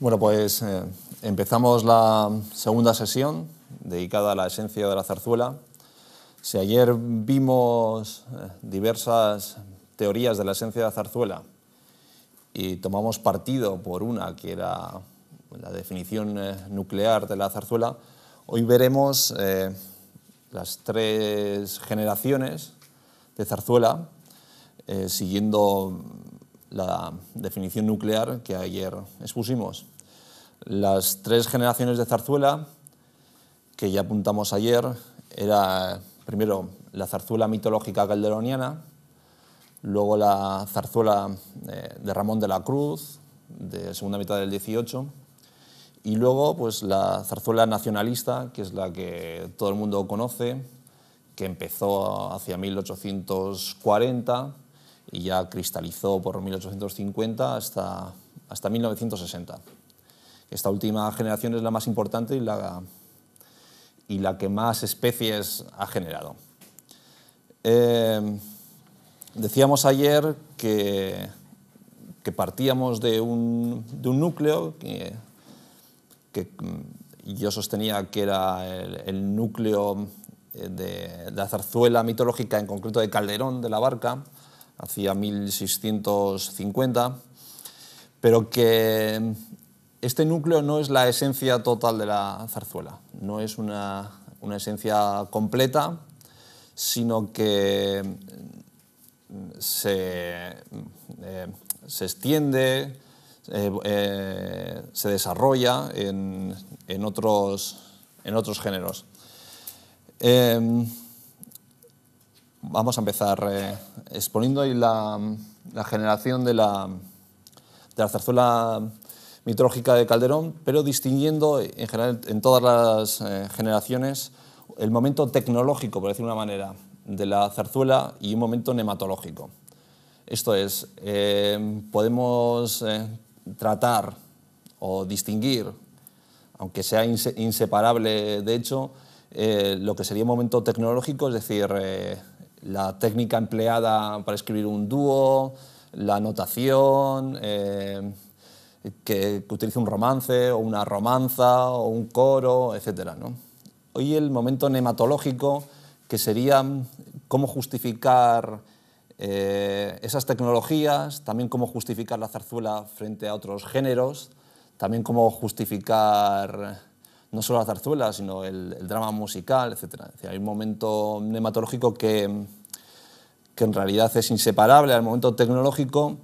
Bueno, pues eh, empezamos la segunda sesión dedicada a la esencia de la zarzuela. Si ayer vimos eh, diversas teorías de la esencia de la zarzuela y tomamos partido por una que era la definición eh, nuclear de la zarzuela, hoy veremos las tres generaciones de zarzuela siguiendo la definición nuclear que ayer expusimos. Las tres generaciones de zarzuela, que ya apuntamos ayer, era primero la zarzuela mitológica calderoniana, luego la zarzuela eh, de Ramón de la Cruz, de segunda mitad del 18, y luego pues, la zarzuela nacionalista, que es la que todo el mundo conoce, que empezó hacia 1840 y ya cristalizó por 1850 hasta, hasta 1960. Esta última generación es la más importante y la, y la que más especies ha generado. Eh, decíamos ayer que, que partíamos de un, núcleo que, mm, yo sostenía que era el, núcleo eh, de, la zarzuela mitológica, en concreto de Calderón de la Barca, hacia 1650, pero que este núcleo no es la esencia total de la zarzuela, no es una, esencia completa, sino que mm, se, mm, eh, se extiende, eh, eh, se desarrolla en, otros, en otros géneros. Em, Vamos a empezar eh, exponiendo la, generación de la, de la zarzuela mitológica de Calderón, pero distinguiendo en general en todas las eh, generaciones el momento tecnológico, por decir una manera, de la zarzuela y un momento nematológico. Esto es, eh, podemos tratar o distinguir, aunque sea inseparable de hecho, lo que sería un momento tecnológico, es decir, la técnica empleada para escribir un dúo, la notación, eh, que, utilice un romance o una romanza o un coro, etc. Hoy el momento nematológico, que sería cómo justificar eh, esas tecnologías, también cómo justificar la zarzuela frente a otros géneros, también cómo justificar no solo la zarzuela, sino el, drama musical, etc. hay un momento nematológico que, que en realidad es inseparable al momento tecnológico,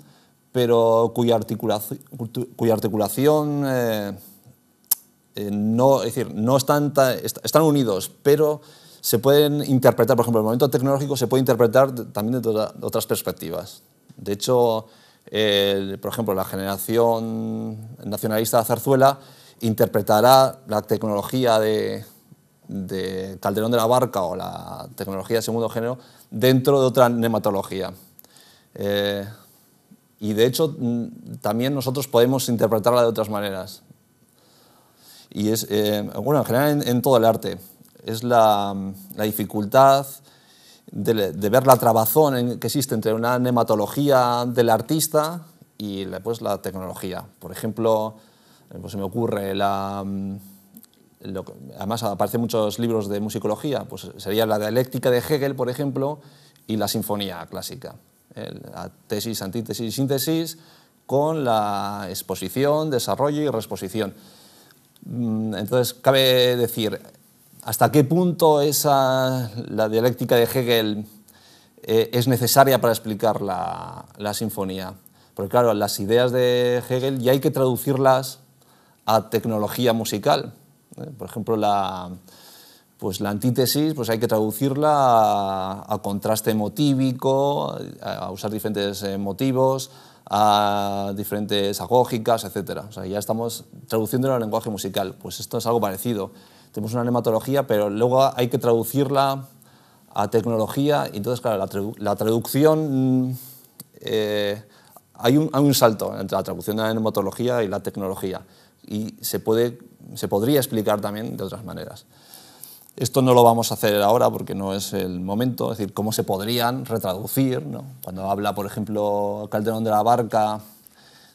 pero cuya, articulación, eh, eh, no, es decir, no están, están unidos, pero se pueden interpretar, por ejemplo, el momento tecnológico se puede interpretar también de otras perspectivas. De hecho, por ejemplo, la generación nacionalista de Zarzuela interpretará la tecnología de, Calderón de la Barca o la tecnología de segundo género dentro de otra nematología. Eh, y de hecho, mm, también nosotros podemos interpretarla de otras maneras. Y es, eh, bueno, en general en, todo el arte, es la, dificultad de, ver la trabazón que existe entre una nematología del artista y pues, la tecnología. Por ejemplo, eh, pues se me ocurre la... Mm, además aparecen muchos libros de musicología, pues sería la dialéctica de Hegel, por ejemplo, y la sinfonía clásica. la tesis, antítesis y síntesis con la exposición, desarrollo y reexposición. Mm, entonces, cabe decir, ¿hasta qué punto esa, la dialéctica de Hegel eh, es necesaria para explicar la, la sinfonía? Porque claro, las ideas de Hegel ya hay que traducirlas a tecnología musical. Eh, por ejemplo, la, pues la antítesis pues hay que traducirla a, contraste emotívico, a, usar diferentes eh, motivos, a diferentes agógicas, etc. O sea, ya estamos traduciendo al lenguaje musical. Pues esto es algo parecido. Tenemos una nematología, pero luego hay que traducirla a tecnología. Y entonces, claro, la, traducción... Eh, hay, un, hay un salto entre la traducción de la nematología y la tecnología y se, puede, se podría explicar también de otras maneras. Esto no lo vamos a hacer ahora porque no es el momento, es decir, cómo se podrían retraducir. ¿no? Cuando habla, por ejemplo, Calderón de la Barca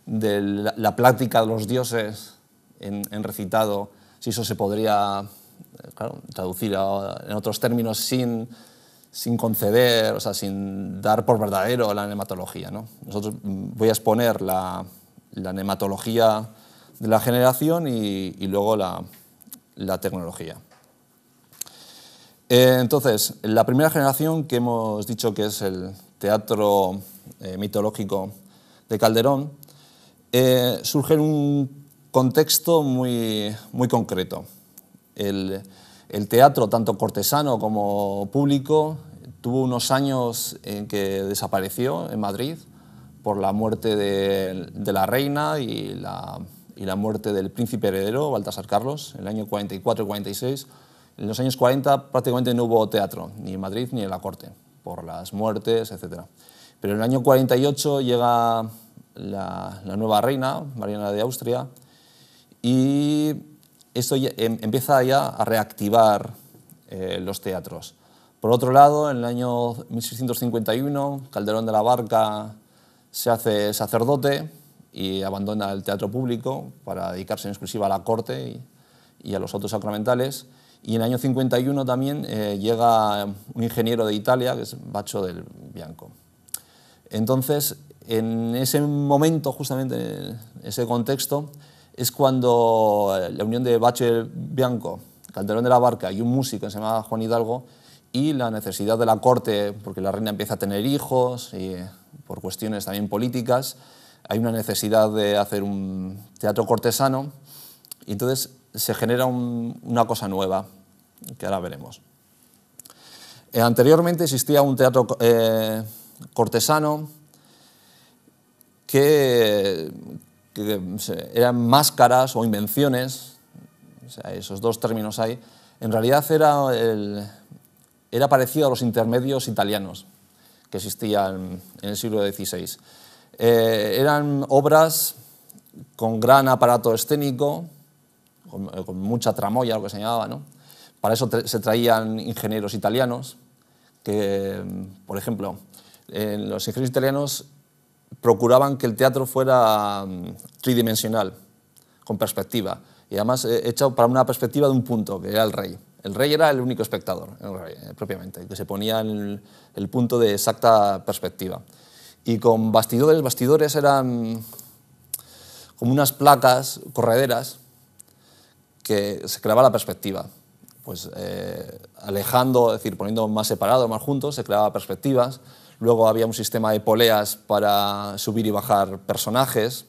de la, plática de los dioses en, recitado, si eso se podría eh, traducir en otros términos sin, sin conceder, o sea, sin dar por verdadero la nematología. ¿no? Nosotros mm, voy a exponer la, la nematología la generación y, luego la, tecnología. Eh, entonces, la primera generación que hemos dicho que es el teatro eh, mitológico de Calderón, eh, surge en un contexto muy, muy concreto. El, teatro, tanto cortesano como público, tuvo unos años en que desapareció en Madrid por la muerte de la reina y la y la muerte del príncipe heredero, Baltasar Carlos, en el año 44 y 46, en los años 40 prácticamente no hubo teatro, ni en Madrid ni en la corte, por las muertes, etc. Pero en el año 48 llega la, nueva reina, Mariana de Austria, y esto em, empieza ya a reactivar eh, los teatros. Por otro lado, en el año 1651, Calderón de la Barca se hace sacerdote y abandona el teatro público para dedicarse en exclusiva a la corte y, a los autos sacramentales. Y en el año 51 también eh, llega un ingeniero de Italia, que es Bacho del Bianco. Entonces, en ese momento, justamente en ese contexto, es cuando eh, la unión de Bacho del Bianco, Calderón de la Barca y un músico que se llama Juan Hidalgo, y la necesidad de la corte, porque la reina empieza a tener hijos, y eh, por cuestiones también políticas, hay una necesidad de hacer un teatro cortesano y entonces se genera una cosa nueva que ahora veremos. Eh, anteriormente existía un teatro eh, cortesano que, eran máscaras o invenciones, esos dos términos hay, en realidad era, era parecido a los intermedios italianos que existían en el siglo XVI. Eh, eran obras con gran aparato escénico, con, eh, mucha tramoya, lo que se llamaba. Para eso se traían ingenieros italianos, que, mm, por ejemplo, eh, los ingenieros italianos procuraban que el teatro fuera mm, tridimensional, con perspectiva, y además hecho para una perspectiva de un punto, que era el rey. El rey era el único espectador, el rey, propiamente, que se ponía en el punto de exacta perspectiva y con bastidores, bastidores eran como unas placas correderas que se creaba la perspectiva. Pues eh, alejando, es decir, poniendo más separados, más juntos, se clavaba perspectivas. Luego había un sistema de poleas para subir y bajar personajes.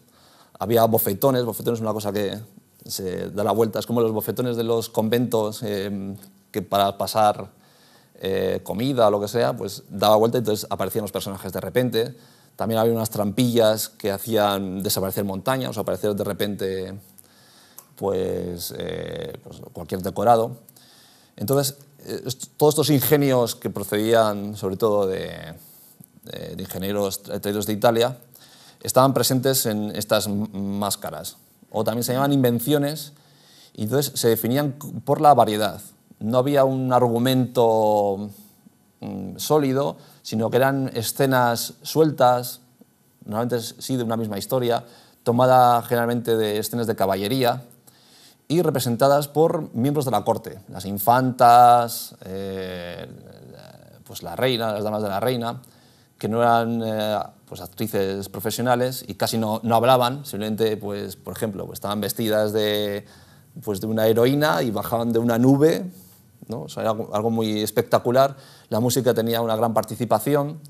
Había bofetones, bofetones es una cosa que se da la vuelta, es como los bofetones de los conventos eh, que para pasar comida eh, comida, lo que sea, pues daba vuelta y entonces aparecían los personajes de repente. También había unas trampillas que hacían desaparecer montañas, o aparecer de repente pues, eh, pues cualquier decorado. Entonces, eh, todos estos ingenios que procedían sobre todo de, de, de ingenieros traídos de Italia, estaban presentes en estas máscaras. O también se llamaban invenciones, y entonces se definían por la variedad no había un argumento mm, sólido, sino que eran escenas sueltas, normalmente sí de una misma historia, tomadas generalmente de escenas de caballería y representadas por miembros de la corte, las infantas, eh, pues la reina, las damas de la reina, que no eran eh, pues actrices profesionales y casi no, hablaban, simplemente, pues, por ejemplo, pues estaban vestidas de, pues de una heroína y bajaban de una nube era algo muy espectacular. La música tenía una gran participación,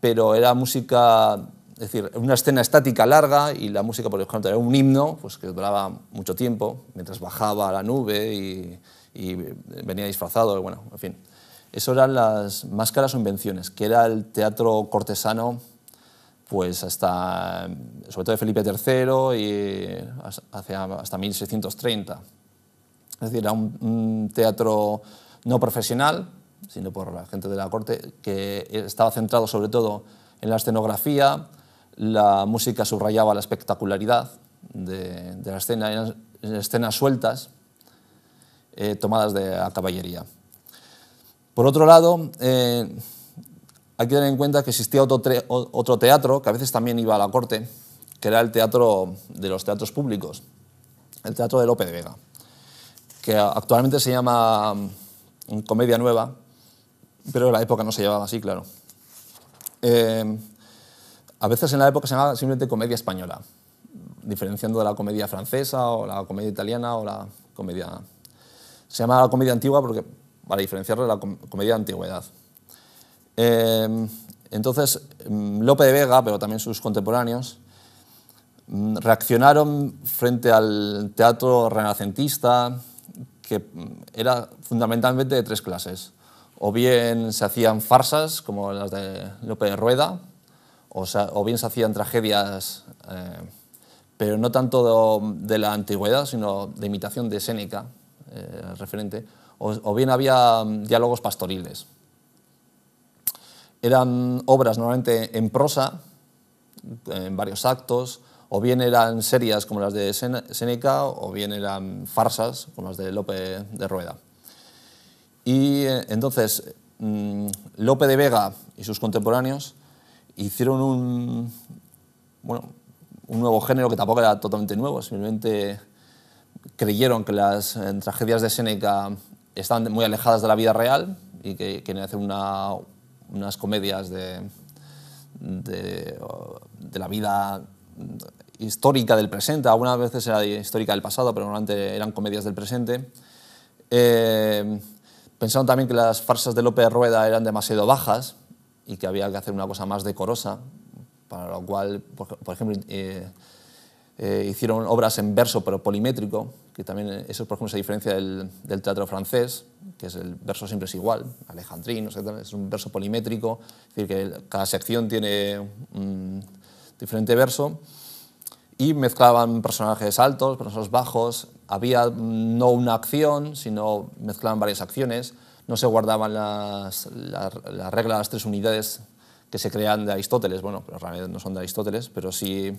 pero era música, es decir, una escena estática larga y la música, por ejemplo, era un himno pues, que duraba mucho tiempo, mientras bajaba a la nube y, venía disfrazado, bueno, en fin. Eso eran las máscaras o invenciones, que era el teatro cortesano pues hasta, sobre todo de Felipe III y hasta 1630. Es decir, era un, teatro no profesional, sino por la gente de la corte, que estaba centrado sobre todo en la escenografía, la música subrayaba la espectacularidad de, de la escena, eran escenas sueltas eh, tomadas de la caballería. Por otro lado, eh, hay que tener en cuenta que existía otro, otro, teatro que a veces también iba a la corte, que era el teatro de los teatros públicos, el teatro de Lope de Vega que actualmente se llama mm, Comedia Nueva, pero en la época no se llevaba así, claro. Eh, a veces en la época se llamaba simplemente Comedia Española, diferenciando de la comedia francesa o la comedia italiana o la comedia... Se llamaba la comedia antigua porque, para diferenciarla de la comedia de antigüedad. Eh, entonces, mm, Lope de Vega, pero también sus contemporáneos, mm, reaccionaron frente al teatro renacentista, que era fundamentalmente de tres clases. O bien se hacían farsas, como las de Lope de Rueda, o, bien se hacían tragedias, eh, pero no tanto de, la antigüedad, sino de imitación de Séneca, eh, referente, o bien había mm, diálogos pastoriles. Eran obras normalmente en prosa, en varios actos, o bien eran serias como las de Seneca o bien eran farsas como las de Lope de Rueda. Y eh, entonces mm, Lope de Vega y sus contemporáneos hicieron un, bueno, un nuevo género que tampoco era totalmente nuevo, simplemente creyeron que las eh, tragedias de Seneca estaban muy alejadas de la vida real y que querían hacer unas comedias de, de, de la vida histórica del presente, algunas veces era histórica del pasado, pero normalmente eran comedias del presente. Eh, pensaron también que las farsas de López Rueda eran demasiado bajas y que había que hacer una cosa más decorosa, para lo cual, por, ejemplo, eh, eh, hicieron obras en verso pero polimétrico, que también eso por ejemplo se diferencia del, teatro francés, que es el verso siempre es igual, alejandrino, es un verso polimétrico, es decir, que cada sección tiene... un diferente verso, y mezclaban personajes altos, personajes bajos, había mm, no una acción, sino mezclaban varias acciones, no se guardaban las, las, las reglas, las tres unidades que se crean de Aristóteles, bueno, pero realmente no son de Aristóteles, pero sí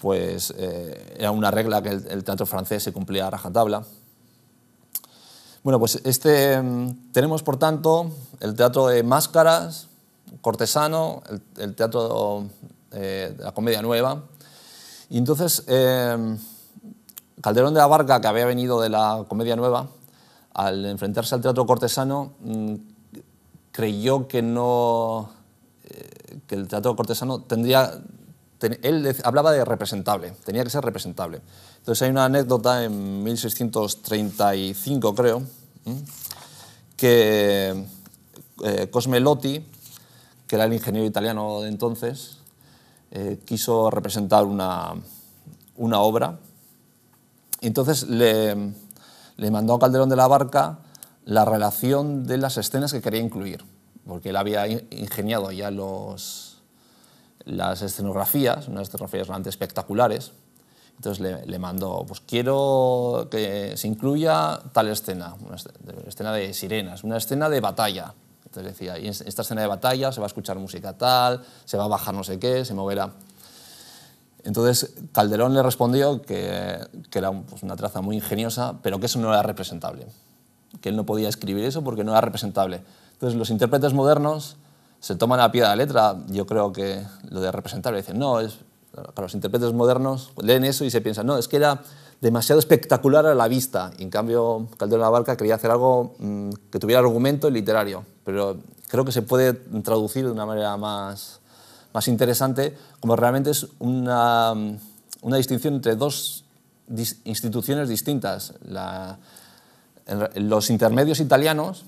pues eh, era una regla que el, teatro francés se cumplía a rajatabla. Bueno, pues este, mm, tenemos por tanto el teatro de máscaras, cortesano, el teatro eh, la Comedia Nueva. Y entonces eh, Calderón de la Barca, que había venido de la Comedia Nueva, al enfrentarse al teatro cortesano, mm, creyó que no eh, que el teatro cortesano tendría él hablaba de representable, tenía que ser representable. Entonces hay una anécdota en 1635, creo, que Cosme eh, Cosmelotti, que era el ingeniero italiano de entonces, eh, quiso representar una, obra. entonces le, mandó a Calderón de la Barca la relación de las escenas que quería incluir, porque él había ingeniado ya los, las escenografías, unas escenografías realmente espectaculares. Entonces le, le, mandó, pues quiero que se incluya tal escena, una escena de sirenas, una escena de batalla, entonces decía, y en esta escena de batalla se va a escuchar música tal, se va a bajar no sé qué, se moverá. Entonces Calderón le respondió que, era pues, una traza muy ingeniosa, pero que eso no era representable, que él no podía escribir eso porque no era representable. Entonces los intérpretes modernos se toman a pie de la letra, yo creo que lo de representable, dicen, no, es, para los intérpretes modernos leen eso y se piensan, no, es que era demasiado espectacular a la vista. en cambio, Calderón de la Barca quería hacer algo mm, que tuviera argumento y literario. Pero creo que se puede traducir de una manera más, más interesante, como realmente es una, mm, una distinción entre dos instituciones distintas. La, los intermedios italianos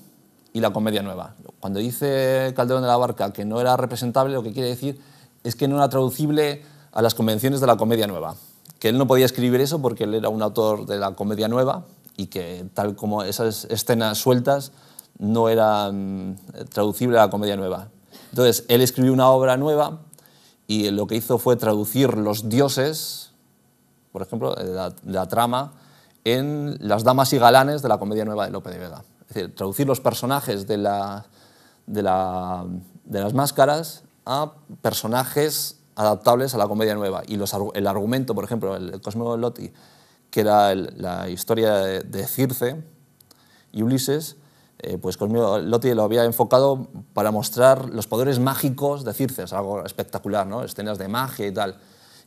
y la comedia nueva. Cuando dice Calderón de la Barca que no era representable, lo que quiere decir es que no era traducible a las convenciones de la comedia nueva que él no podía escribir eso porque él era un autor de la comedia nueva y que tal como esas escenas sueltas no eran traducibles a la comedia nueva. Entonces, él escribió una obra nueva y lo que hizo fue traducir los dioses, por ejemplo, de la, trama, en las damas y galanes de la comedia nueva de Lope de Vega. Es decir, traducir los personajes de, la, de, de las máscaras a personajes adaptables a la comedia nueva. Y el argumento, por ejemplo, el Cosmo Lotti, que era la historia de, Circe y Ulises, eh, pues Cosmo Lotti lo había enfocado para mostrar los poderes mágicos de Circe, es algo espectacular, ¿no? escenas de magia y tal.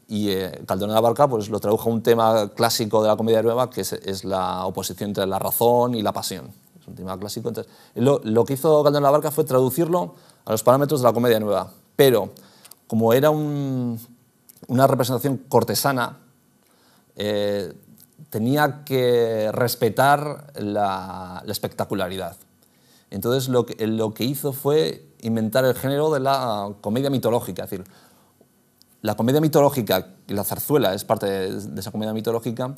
Y eh, de la Barca pues, lo tradujo a un tema clásico de la comedia nueva, que es, la oposición entre la razón y la pasión es un tema clásico. Entonces, lo, que hizo de la Barca fue traducirlo a los parámetros de la comedia nueva, pero como era una representación cortesana, eh, tenía que respetar la, espectacularidad. Entonces lo que, hizo fue inventar el género de la comedia mitológica. Es decir, la comedia mitológica, la zarzuela es parte de, esa comedia mitológica,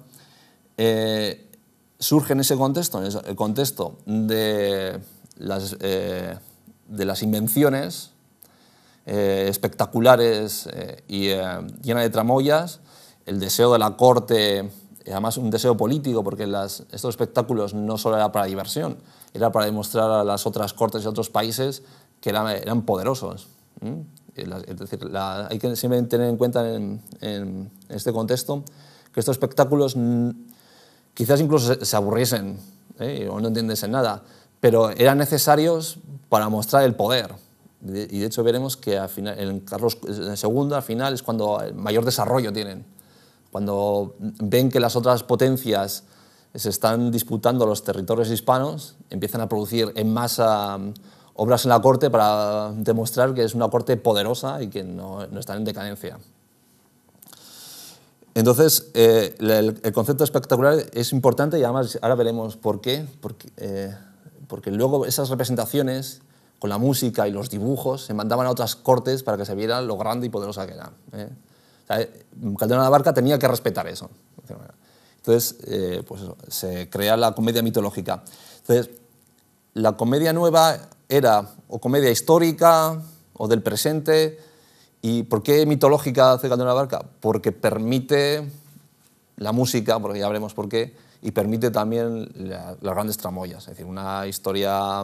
eh, surge en ese contexto, en el contexto de las eh, invenciones eh, espectaculares eh, y eh, llena de tramoyas, el deseo de la corte, además un deseo político, porque estos espectáculos no solo era para diversión, era para demostrar a las otras cortes y otros países que eran, poderosos. Es decir, hay que siempre tener en cuenta en, este contexto que estos espectáculos quizás incluso se, aburriesen o no entiendes nada, pero eran necesarios para mostrar el poder. Y de hecho veremos que final, en Carlos II al final es cuando mayor desarrollo tienen, cuando ven que las otras potencias se están disputando los territorios hispanos, empiezan a producir en masa mm, obras en la corte para demostrar que es una corte poderosa y que no, no están en decadencia. Entonces, eh, el, concepto espectacular es importante y además ahora veremos por qué, porque, eh, porque luego esas representaciones con la música y los dibujos, se mandaban a otras cortes para que se viera lo grande y poderosa que era. ¿eh? Eh, Calderón de la Barca tenía que respetar eso. Entonces, eh, pues se crea la comedia mitológica. Entonces, la comedia nueva era o comedia histórica o del presente. ¿Y por qué mitológica hace Calderón de la Barca? Porque permite la música, porque ya veremos por qué, y permite también las grandes tramoyas, es decir, una historia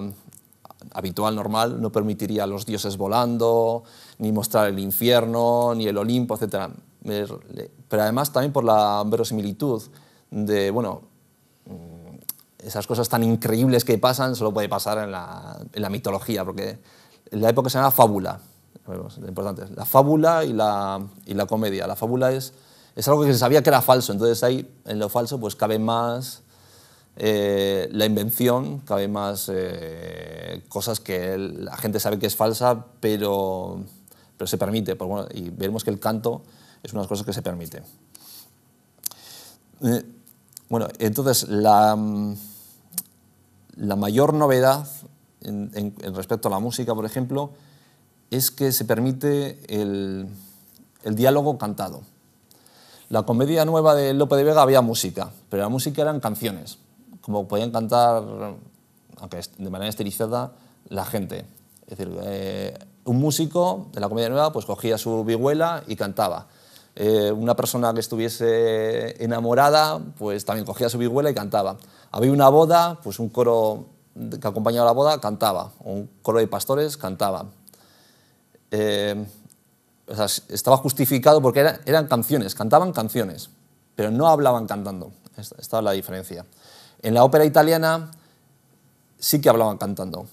habitual, normal, no permitiría a los dioses volando, ni mostrar el infierno, ni el Olimpo, etc. Pero además también por la verosimilitud de, bueno, mm, esas cosas tan increíbles que pasan solo puede pasar en la, mitología, porque en la época se llama fábula, importante la fábula y la, comedia. La fábula es, es algo que se sabía que era falso, entonces ahí en lo falso pues cabe más eh, la invención, cada vez más eh, cosas que la gente sabe que es falsa, pero, se permite. Pues y veremos que el canto es una de las cosas que se permite. Eh, bueno, entonces la, la mayor novedad respecto a la música, por ejemplo, es que se permite el, el diálogo cantado. La comedia nueva de Lope de Vega había música, pero la música eran canciones como podían cantar, aunque de manera estilizada, la gente. Es decir, eh, un músico de la Comedia Nueva pues cogía su vihuela y cantaba. Eh, una persona que estuviese enamorada pues también cogía su vihuela y cantaba. Había una boda, pues un coro que acompañaba la boda cantaba, un coro de pastores cantaba. Eh, estaba justificado porque eran canciones, cantaban canciones, pero no hablaban cantando. Esta, la diferencia. En la ópera italiana sí que hablaban cantando,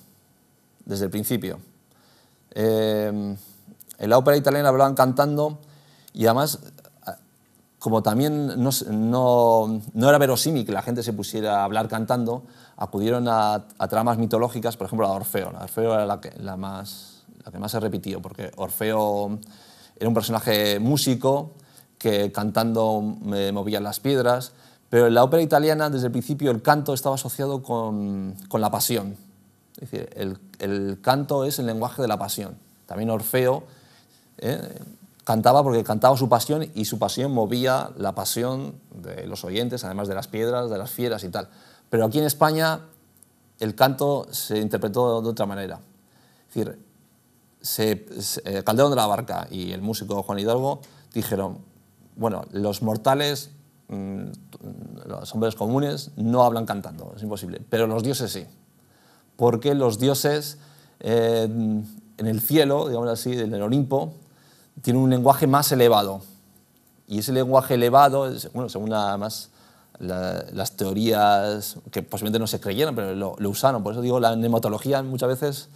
desde el principio. Em, en la ópera italiana hablaban cantando y además, como también no, era verosímil que la gente se pusiera a hablar cantando, acudieron a, tramas mitológicas, por ejemplo, a Orfeo. Orfeo era la que, más, la que más se repitió, porque Orfeo era un personaje músico que cantando eh, movía las piedras pero en la ópera italiana, desde el principio, el canto estaba asociado con, la pasión. Es decir, el, canto es el lenguaje de la pasión. También Orfeo ¿eh? cantaba porque cantaba su pasión y su pasión movía la pasión de los oyentes, además de las piedras, de las fieras y tal. Pero aquí en España el canto se interpretó de otra manera. Es decir, Calderón de la Barca y el músico Juan Hidalgo dijeron, bueno, los mortales Mm, los hombres comunes no hablan cantando, es imposible, pero los dioses sí. Porque los dioses eh, en el cielo, digamos así, en el Olimpo, tienen un lenguaje más elevado. Y ese lenguaje elevado, bueno, según además las teorías que posiblemente no se creyeron, pero lo, lo usaron, por eso digo, la nematología muchas veces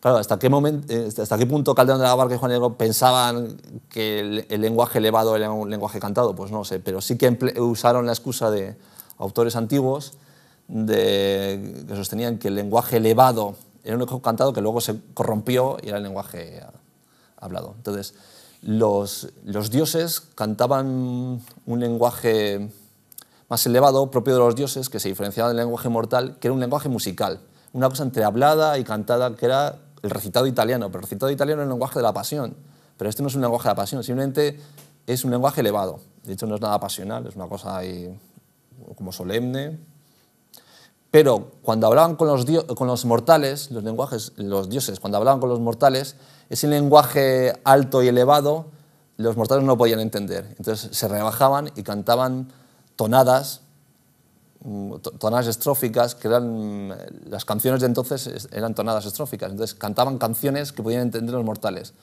Claro, ¿hasta qué, momento, eh, ¿hasta qué punto Calderón de la Barca y Juan Negro pensaban que el, lenguaje elevado era un lenguaje cantado? Pues no sé, pero sí que usaron la excusa de autores antiguos de, que sostenían que el lenguaje elevado era un lenguaje cantado que luego se corrompió y era el lenguaje hablado. Entonces, los, los dioses cantaban un lenguaje más elevado, propio de los dioses, que se diferenciaba del lenguaje mortal, que era un lenguaje musical, una cosa entre hablada y cantada, que era el recitado italiano, pero el recitado italiano es el lenguaje de la pasión, pero este no es un lenguaje de la pasión, simplemente es un lenguaje elevado. De hecho, no es nada pasional, es una cosa ahí como solemne. Pero cuando hablaban con los, mortales, los lenguajes, los dioses, cuando hablaban con los mortales, ese lenguaje alto y elevado, los mortales no podían entender. Entonces se rebajaban y cantaban tonadas Mm, tonadas estróficas, que eran, las canciones de entonces eran tonadas estróficas, entonces cantaban canciones que podían entender los mortales.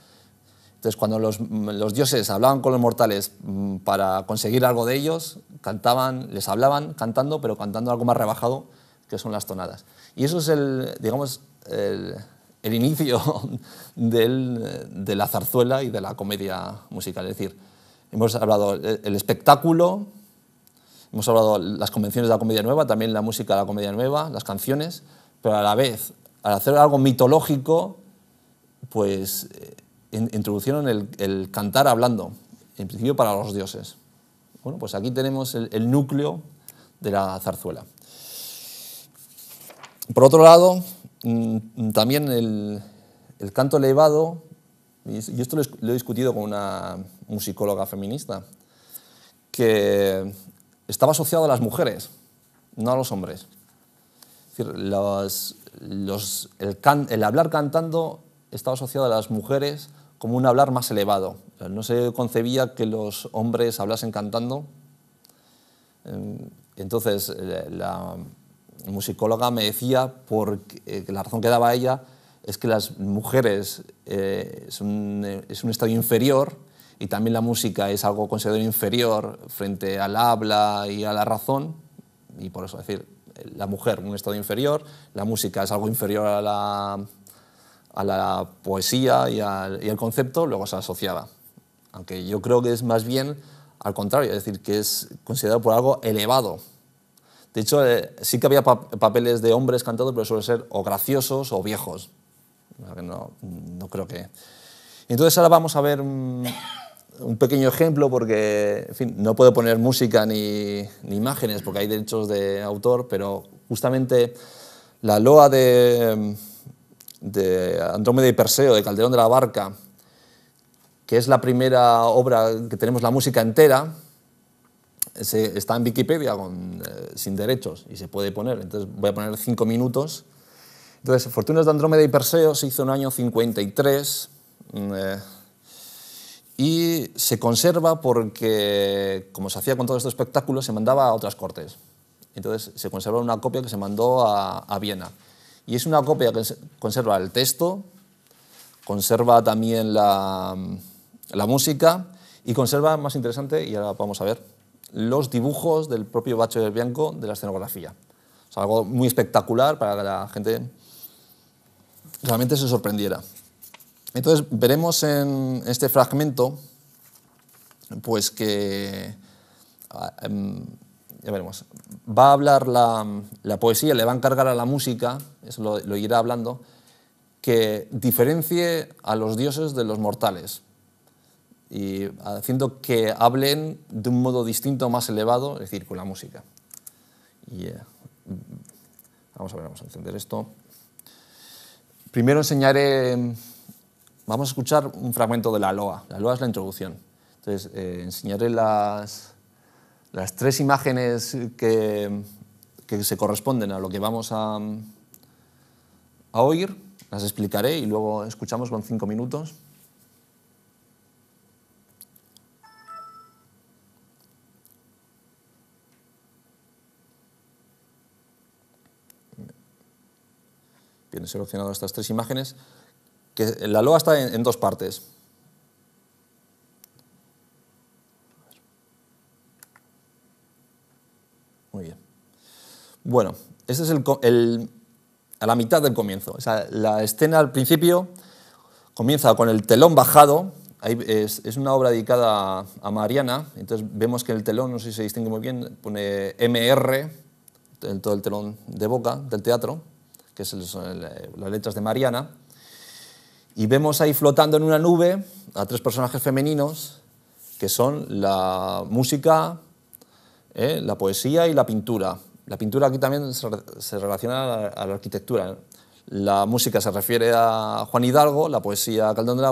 Entonces, cuando los, mm, dioses hablaban con los mortales mm, para conseguir algo de ellos, cantaban, les hablaban cantando, pero cantando algo más rebajado, que son las tonadas. Y eso es el, digamos, el, inicio de la zarzuela y de la comedia musical. Es decir, hemos hablado el, espectáculo Hemos hablado de las convenciones de la comedia nueva, también la música de la comedia nueva, las canciones, pero a la vez, al hacer algo mitológico, pues eh, introdujeron introducieron el, cantar hablando, en principio para los dioses. Bueno, pues aquí tenemos el, núcleo de la zarzuela. Por otro lado, mm, también el, el canto elevado, y esto lo he discutido con una musicóloga feminista, que estaba asociado a las mujeres, no a los hombres. el, hablar cantando estaba asociado a las mujeres como un hablar más elevado. no se concebía que los hombres hablasen cantando. Eh, entonces, eh, la musicóloga me decía, porque eh, la razón que daba ella es que las mujeres es, un, es un estadio inferior y también la música es algo considerado inferior frente al habla y a la razón, y por eso es decir, la mujer un estado inferior, la música es algo inferior a la, a la poesía y, y al concepto, luego se asociaba. Aunque yo creo que es más bien al contrario, es decir, que es considerado por algo elevado. De hecho, eh, sí que había papeles de hombres cantados, pero suelen ser o graciosos o viejos. No, no creo que... Entonces ahora vamos a ver... Mm, un pequeño ejemplo porque, no puedo poner música ni, imágenes porque hay derechos de autor, pero justamente la loa de, Andrómeda y Perseo, de Calderón de la Barca, que es la primera obra que tenemos la música entera, está en Wikipedia eh, sin derechos y se puede poner. Entonces voy a poner cinco minutos. Entonces, Fortunas de Andrómeda y Perseo se hizo en el año 53 y se conserva porque, como se hacía con todos estos espectáculos, se mandaba a otras cortes. Entonces se conserva una copia que se mandó a, Viena. Y es una copia que conserva el texto, conserva también la, la música y conserva, más interesante, y ahora vamos a ver, los dibujos del propio Bacho del Bianco de la escenografía. es algo muy espectacular para que la gente realmente se sorprendiera. Entonces veremos en este fragmento, pues que, ah, em, ya veremos, va a hablar la, poesía, le va a encargar a la música, eso lo, irá hablando, que diferencie a los dioses de los mortales y haciendo que hablen de un modo distinto, más elevado, es decir, con la música. Eh, vamos a ver, vamos a entender esto. Primero enseñaré Vamos a escuchar un fragmento de la LOA. La LOA es la introducción. Entonces, eh, enseñaré las, tres imágenes que, se corresponden a lo que vamos a, oír, las explicaré y luego escuchamos con cinco minutos. Bien, seleccionado estas tres imágenes que la loa está en, dos partes. Muy bien. Bueno, este es el, a la mitad del comienzo. la escena al principio comienza con el telón bajado. es, una obra dedicada a, Mariana. Entonces vemos que el telón, no sé si se distingue muy bien, pone MR, en todo el telón de boca del teatro, que son las letras de Mariana. Y vemos ahí flotando en una nube a tres personajes femeninos, que son la música, eh, la poesía y la pintura. La pintura aquí también se, relaciona a la, arquitectura. ¿eh? La música se refiere a Juan Hidalgo, la poesía a Caldón de la,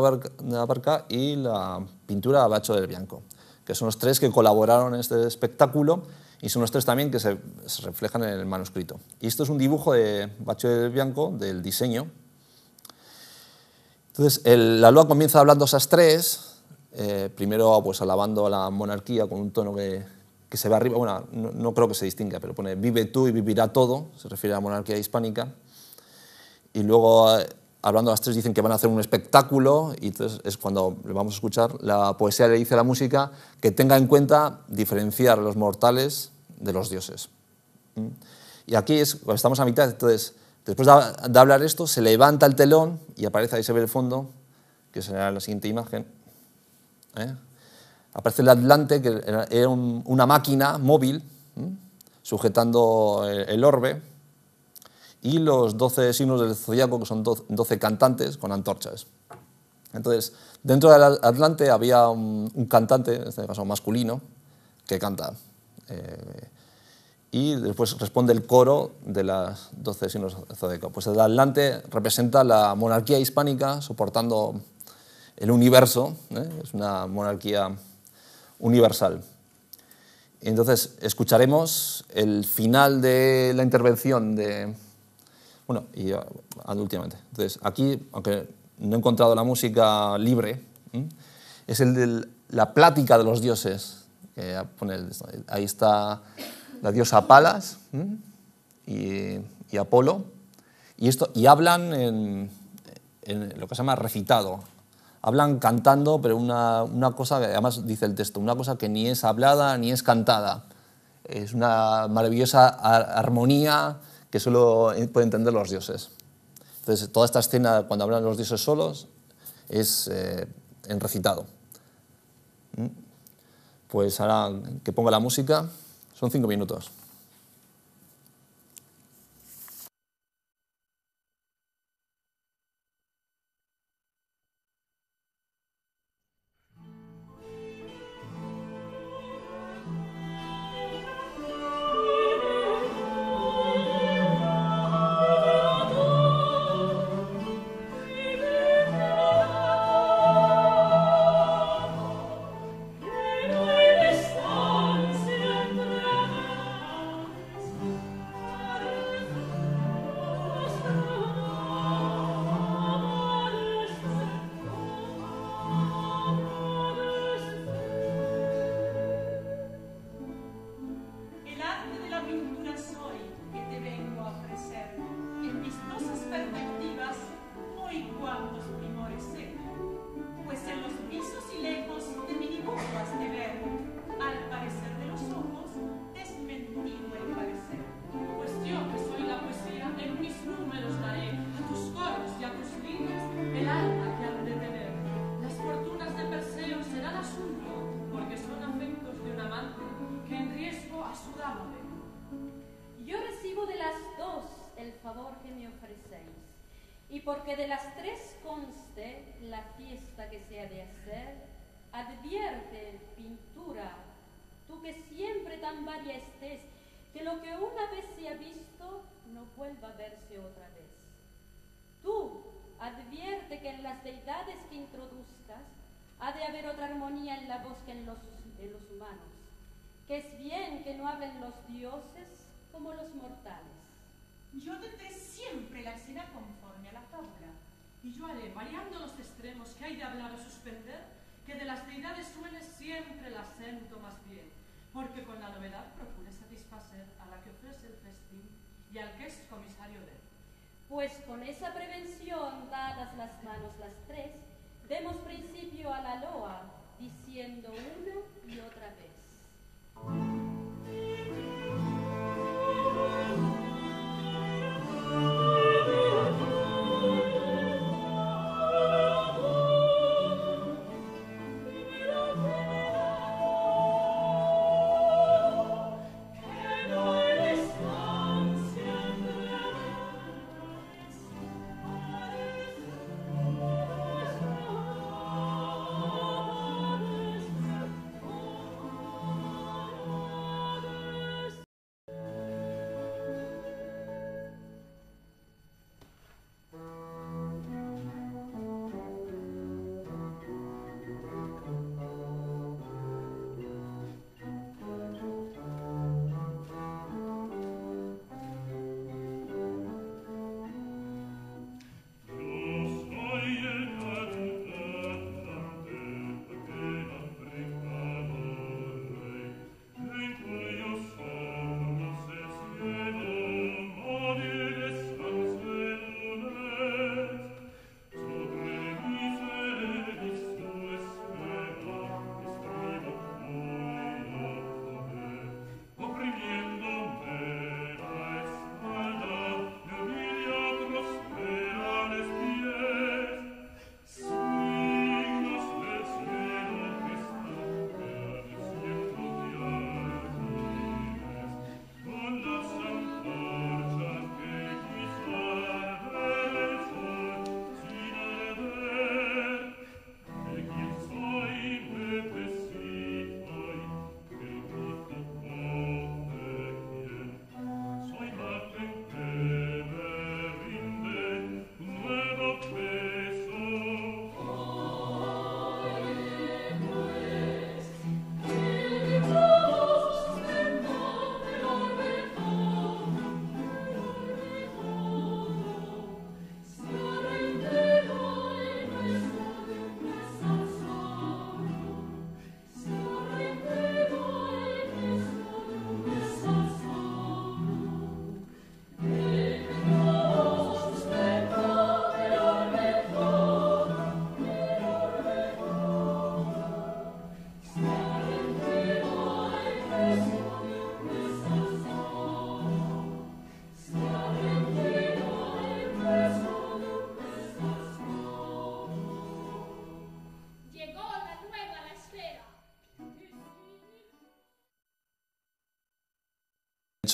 Barca, y la pintura a Bacho del Bianco, que son los tres que colaboraron en este espectáculo y son los tres también que se, se reflejan en el manuscrito. Y esto es un dibujo de Bacho del Bianco, del diseño, entonces, la loa comienza hablando esas tres, eh, primero pues, alabando a la monarquía con un tono que, se ve arriba, bueno, no, creo que se distinga, pero pone vive tú y vivirá todo, se refiere a la monarquía hispánica, y luego hablando eh, hablando las tres dicen que van a hacer un espectáculo, y entonces es cuando le vamos a escuchar, la poesía le dice a la música que tenga en cuenta diferenciar a los mortales de los dioses. ¿Mm? Y aquí estamos a mitad, entonces Después de hablar esto, se levanta el telón y aparece, ahí se ve el fondo, que será la siguiente imagen. ¿eh? Aparece el Atlante, que era una máquina móvil sujetando el, orbe, y los 12 signos del zodiaco, que son 12, cantantes con antorchas. Entonces, dentro del Atlante había un, cantante, en este caso masculino, que canta. Eh, y después responde el coro de las doce signos zodíacos. Pues el adelante representa la monarquía hispánica soportando el universo, ¿eh? es una monarquía universal. Entonces escucharemos el final de la intervención de... Bueno, y últimamente. Entonces aquí, aunque no he encontrado la música libre, ¿eh? es el de la plática de los dioses. ahí está la diosa Palas y, Apolo, y, esto, y hablan en, lo que se llama recitado. Hablan cantando, pero una, una cosa, además dice el texto, una cosa que ni es hablada ni es cantada. Es una maravillosa armonía que solo pueden entender los dioses. Entonces, toda esta escena, cuando hablan los dioses solos, es eh, en recitado. Pues ahora que ponga la música. Son cinco minutos.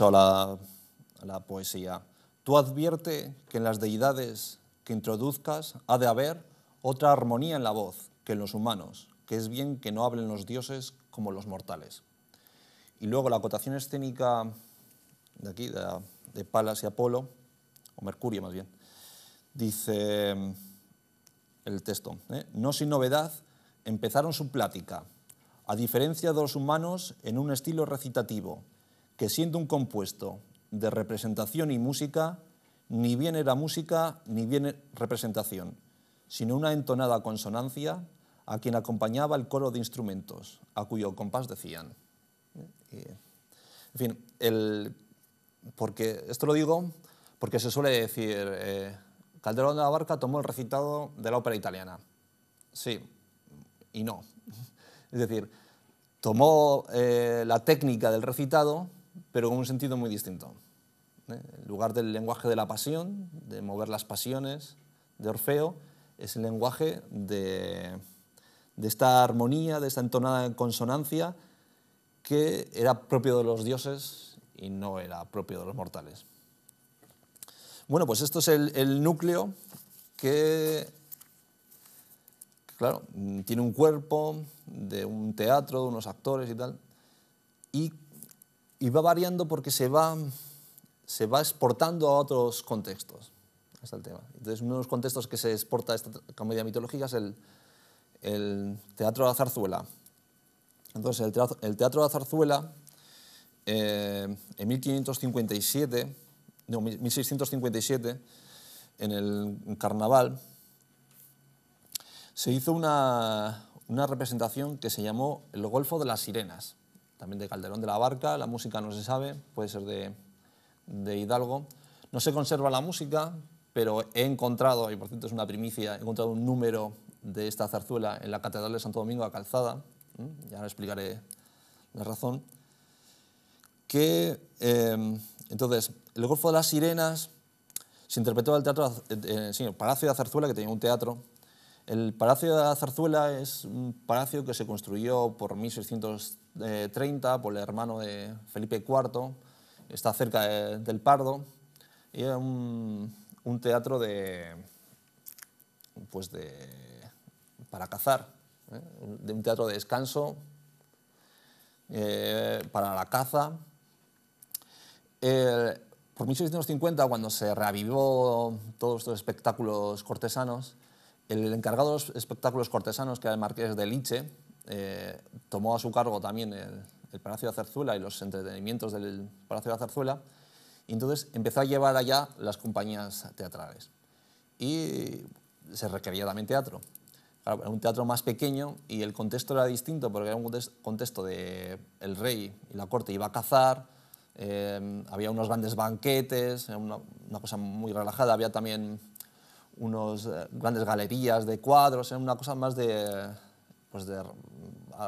la, poesía, tú advierte que en las deidades que introduzcas ha de haber otra armonía en la voz que en los humanos, que es bien que no hablen los dioses como los mortales. Y luego la acotación escénica de aquí, de, de Palas y Apolo, o Mercurio más bien, dice el texto, ¿eh? no sin novedad, empezaron su plática, a diferencia de los humanos, en un estilo recitativo, que siendo un compuesto de representación y música, ni bien era música ni bien representación, sino una entonada consonancia a quien acompañaba el coro de instrumentos, a cuyo compás decían. En fin, porque, esto lo digo porque se suele decir, eh, Calderón de la Barca tomó el recitado de la ópera italiana. Sí, y no. Es decir, tomó eh, la técnica del recitado, pero con un sentido muy distinto. ¿eh? En lugar del lenguaje de la pasión, de mover las pasiones de Orfeo, es el lenguaje de, de esta armonía, de esta entonada consonancia que era propio de los dioses y no era propio de los mortales. Bueno, pues esto es el, el núcleo que, claro, tiene un cuerpo de un teatro, de unos actores y tal, y y va variando porque se va, se va exportando a otros contextos. el tema. Entonces, uno de los contextos que se exporta esta comedia mitológica es el, teatro de la zarzuela. Entonces, el teatro, de la zarzuela, eh, en 1557, 1657, en el carnaval, se hizo una representación que se llamó El Golfo de las Sirenas también de Calderón de la Barca, la música no se sabe, puede ser de, Hidalgo. No se conserva la música, pero he encontrado, y por cierto es una primicia, he encontrado un número de esta zarzuela en la Catedral de Santo Domingo a Calzada, ya ahora explicaré la razón, que em, entonces el Golfo de las Sirenas se interpretó en el, teatro, en Palacio de Zarzuela, que tenía un teatro, el Palacio de la Zarzuela es un palacio que se construyó por 1630 por el hermano de Felipe IV, está cerca del Pardo, y era un, teatro de, pues de, para cazar, ¿eh? de un teatro de descanso eh, para la caza. por 1650, cuando se reavivó todos estos espectáculos cortesanos, el encargado de los espectáculos cortesanos, que era el marqués de Liche, eh, tomó a su cargo también el, Palacio de Zarzuela y los entretenimientos del Palacio de Zarzuela, y entonces empezó a llevar allá las compañías teatrales. Y se requería también teatro. era un teatro más pequeño y el contexto era distinto, porque era un contexto de el rey y la corte iba a cazar, eh, había unos grandes banquetes, una cosa muy relajada, había también unas eh, grandes galerías de cuadros, era una cosa más de, pues de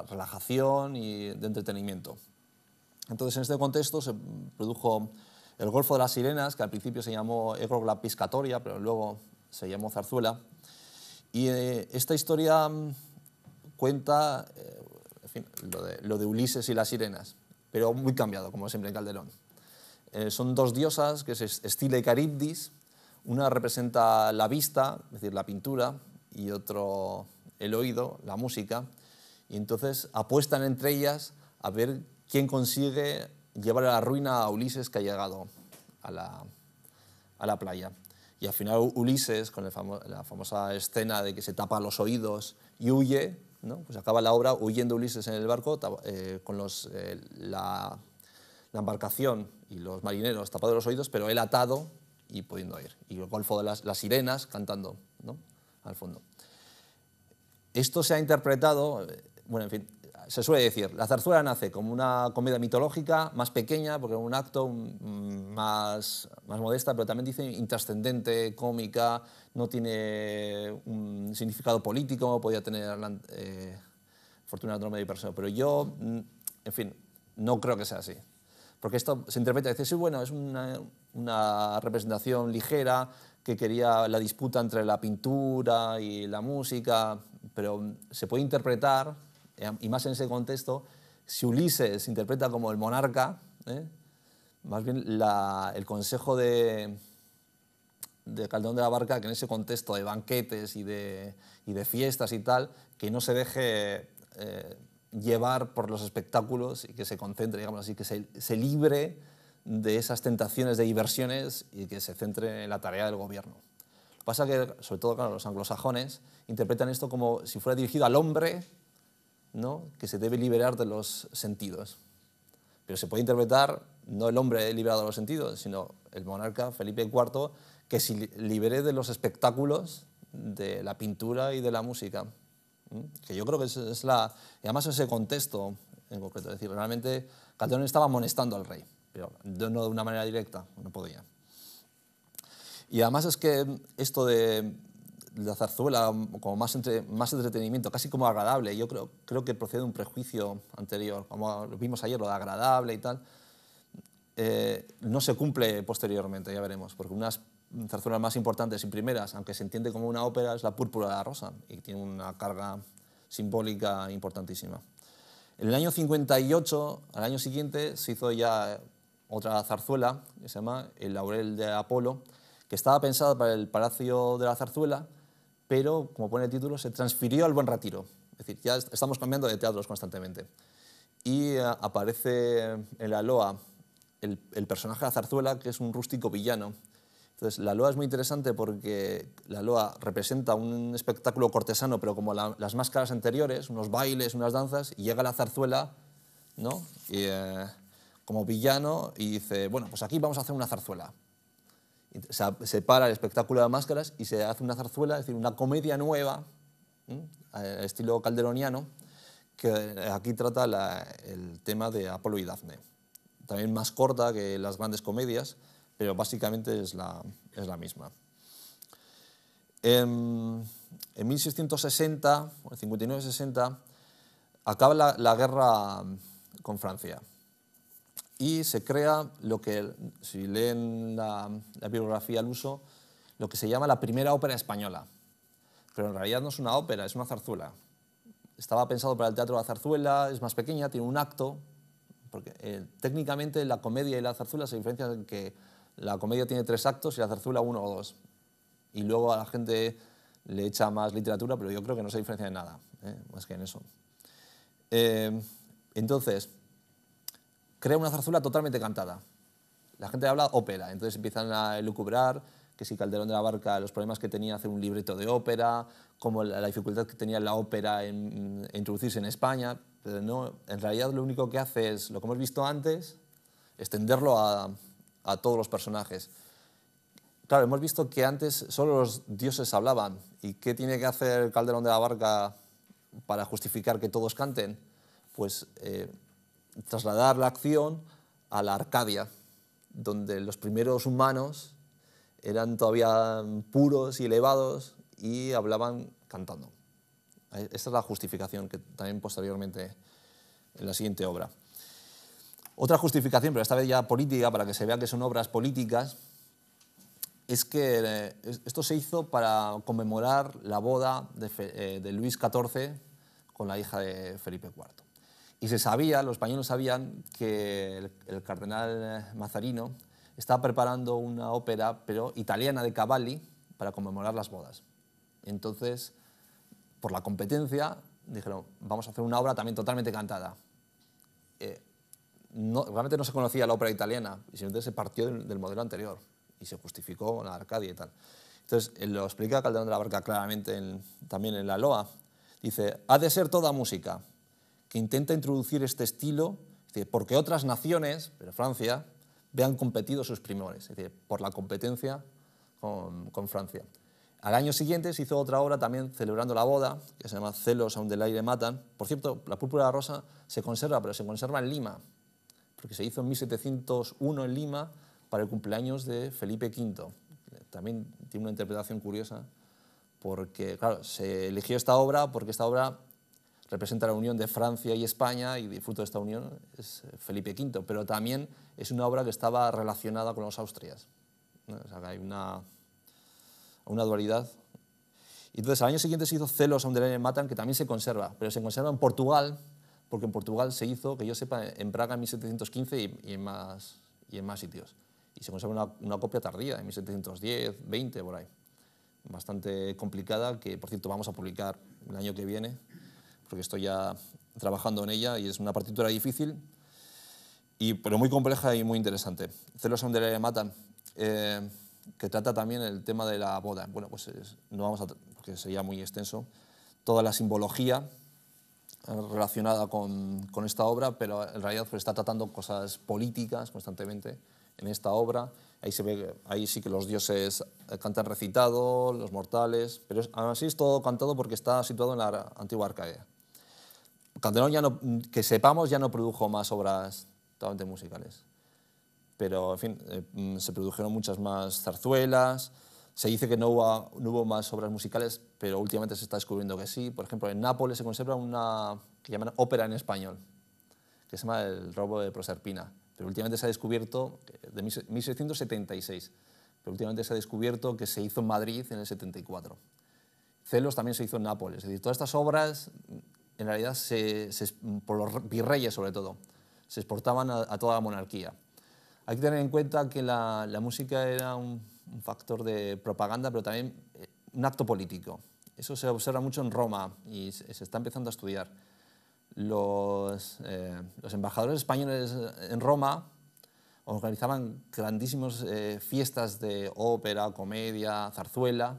relajación y de entretenimiento. Entonces, en este contexto se produjo el Golfo de las Sirenas, que al principio se llamó la Piscatoria, pero luego se llamó Zarzuela. Y eh, esta historia mm, cuenta eh, lo, de, Ulises y las sirenas, pero muy cambiado, como siempre en Calderón. son dos diosas, que es Estile y Caribdis, una representa la vista, es decir, la pintura, y otro el oído, la música. Y entonces apuestan entre ellas a ver quién consigue llevar a la ruina a Ulises que ha llegado a la, playa. Y al final Ulises, con la famosa escena de que se tapa los oídos y huye, pues acaba la obra huyendo Ulises en el barco eh, con los, eh, la, la, embarcación y los marineros tapados los oídos, pero él atado y pudiendo ir Y el golfo de las, sirenas cantando ¿no? al fondo. Esto se ha interpretado, eh, bueno, en fin, se suele decir, la zarzuela nace como una comedia mitológica, más pequeña, porque es un acto mm, más, más modesta, pero también dice intrascendente, cómica, no tiene un significado político, podía tener la eh, Fortuna de Andrómeda y persona, Pero yo, mm, en fin, no creo que sea así porque esto se interpreta dice, sí, bueno, es una, representación ligera que quería la disputa entre la pintura y la música, pero se puede interpretar, eh, y más en ese contexto, si Ulises se interpreta como el monarca, ¿eh? más bien el consejo de, de Calderón de la Barca, que en ese contexto de banquetes y de, de fiestas y tal, que no se deje... Eh, llevar por los espectáculos y que se concentre, digamos así, que se, libre de esas tentaciones de diversiones y que se centre en la tarea del gobierno. Lo pasa que, sobre todo, los anglosajones interpretan esto como si fuera dirigido al hombre, ¿no? que se debe liberar de los sentidos. Pero se puede interpretar no el hombre liberado de los sentidos, sino el monarca Felipe IV, que se libere de los espectáculos de la pintura y de la música. ¿Mm? que yo creo que es, la... Y además ese contexto en concreto, es decir, realmente Calderón estaba amonestando al rey, pero no de una manera directa, no podía. Y además es que esto de la zarzuela como más, entre, más entretenimiento, casi como agradable, yo creo, creo que procede de un prejuicio anterior, como lo vimos ayer, lo de agradable y tal, eh, no se cumple posteriormente, ya veremos, porque unas zarzuelas más importantes y primeras, aunque se entiende como una ópera, es La Púrpura de la Rosa y tiene una carga simbólica importantísima. En el año 58, al año siguiente, se hizo ya otra zarzuela que se llama El Laurel de Apolo, que estaba pensada para el Palacio de la Zarzuela, pero, como pone el título, se transfirió al Buen Retiro. Es decir, ya estamos cambiando de teatros constantemente. Y eh, aparece en la Loa el, el personaje de la zarzuela, que es un rústico villano, entonces, la loa es muy interesante porque la loa representa un espectáculo cortesano, pero como las máscaras anteriores, unos bailes, unas danzas, y llega la zarzuela, ¿no? Eh, como villano y dice, bueno, pues aquí vamos a hacer una zarzuela. se para el espectáculo de máscaras y se hace una zarzuela, es decir, una comedia nueva, eh, estilo calderoniano, que aquí trata el tema de Apolo y Dafne. También más corta que las grandes comedias, pero básicamente es la, es la misma. En, en 1660, 59-60, acaba la, guerra con Francia y se crea lo que, si leen la, la, bibliografía al uso, lo que se llama la primera ópera española. Pero en realidad no es una ópera, es una zarzuela. Estaba pensado para el teatro de la zarzuela, es más pequeña, tiene un acto, porque eh, técnicamente la comedia y la zarzuela se diferencian en que la comedia tiene tres actos y la zarzuela uno o dos. Y luego a la gente le echa más literatura, pero yo creo que no se diferencia en nada, ¿eh? más que en eso. Eh, entonces, crea una zarzuela totalmente cantada. La gente habla ópera, entonces empiezan a lucubrar que si Calderón de la Barca, los problemas que tenía hacer un libreto de ópera, como la, dificultad que tenía la ópera en, introducirse en España, no, en realidad lo único que hace es, lo que hemos visto antes, extenderlo a, a todos los personajes. Claro, hemos visto que antes solo los dioses hablaban. ¿Y qué tiene que hacer el Calderón de la Barca para justificar que todos canten? Pues eh, trasladar la acción a la Arcadia, donde los primeros humanos eran todavía puros y elevados y hablaban cantando. Esta es la justificación que también posteriormente en la siguiente obra. Otra justificación, pero esta vez ya política, para que se vea que son obras políticas, es que eh, esto se hizo para conmemorar la boda de, eh, Luis XIV con la hija de Felipe IV. Y se sabía, los españoles sabían, que el, cardenal Mazarino estaba preparando una ópera pero italiana de Cavalli para conmemorar las bodas. Entonces, por la competencia, dijeron, vamos a hacer una obra también totalmente cantada. Eh, realmente no se conocía la ópera italiana, y simplemente se partió del, modelo anterior y se justificó la Arcadia y tal. Entonces, eh, lo explica Calderón de la Barca claramente también en la LOA. Dice, ha de ser toda música que intenta introducir este estilo, porque otras naciones, pero Francia, vean competido sus primores, es decir, por la competencia con, Francia. Al año siguiente se hizo otra obra también celebrando la boda, que se llama Celos a un del aire matan. Por cierto, la púrpura de la rosa se conserva, pero se conserva en Lima, porque se hizo en 1701 en Lima para el cumpleaños de Felipe V. También tiene una interpretación curiosa, porque, claro, se eligió esta obra porque esta obra representa la unión de Francia y España y fruto de esta unión es Felipe V, pero también es una obra que estaba relacionada con los Austrias. O sea, hay una, una dualidad. Y entonces al año siguiente se hizo Celos a un Matan, que también se conserva, pero se conserva en Portugal porque en Portugal se hizo, que yo sepa, en Praga en 1715 y, en, más, y en más sitios. Y se conserva una, copia tardía, en 1710, 20, por ahí. Bastante complicada, que por cierto vamos a publicar el año que viene, porque estoy ya trabajando en ella y es una partitura difícil, y, pero muy compleja y muy interesante. Celos de Mata, eh, que trata también el tema de la boda. Bueno, pues no vamos a, porque sería muy extenso, toda la simbología relacionada con, esta obra, pero en realidad pues, está tratando cosas políticas constantemente en esta obra. Ahí, se ve, ahí sí que los dioses eh, cantan recitado, los mortales, pero aún así es todo cantado porque está situado en la antigua Arcadia. Cantelón, ya no, que sepamos, ya no produjo más obras totalmente musicales. Pero, en fin, eh, mm, se produjeron muchas más zarzuelas, se dice que no hubo, más obras musicales, pero últimamente se está descubriendo que sí. Por ejemplo, en Nápoles se conserva una que llaman ópera en español, que se llama El robo de Proserpina. Pero últimamente se ha descubierto, de 1676, pero últimamente se ha descubierto que se hizo en Madrid en el 74. Celos también se hizo en Nápoles. Es decir, todas estas obras, en realidad, por los virreyes sobre todo, se exportaban a, toda la monarquía. Hay que tener en cuenta que la música era un, un factor de propaganda, pero también eh, un acto político. Eso se observa mucho en Roma y se está empezando a estudiar. Eh, los, embajadores españoles en Roma organizaban grandísimas eh, fiestas de ópera, comedia, zarzuela,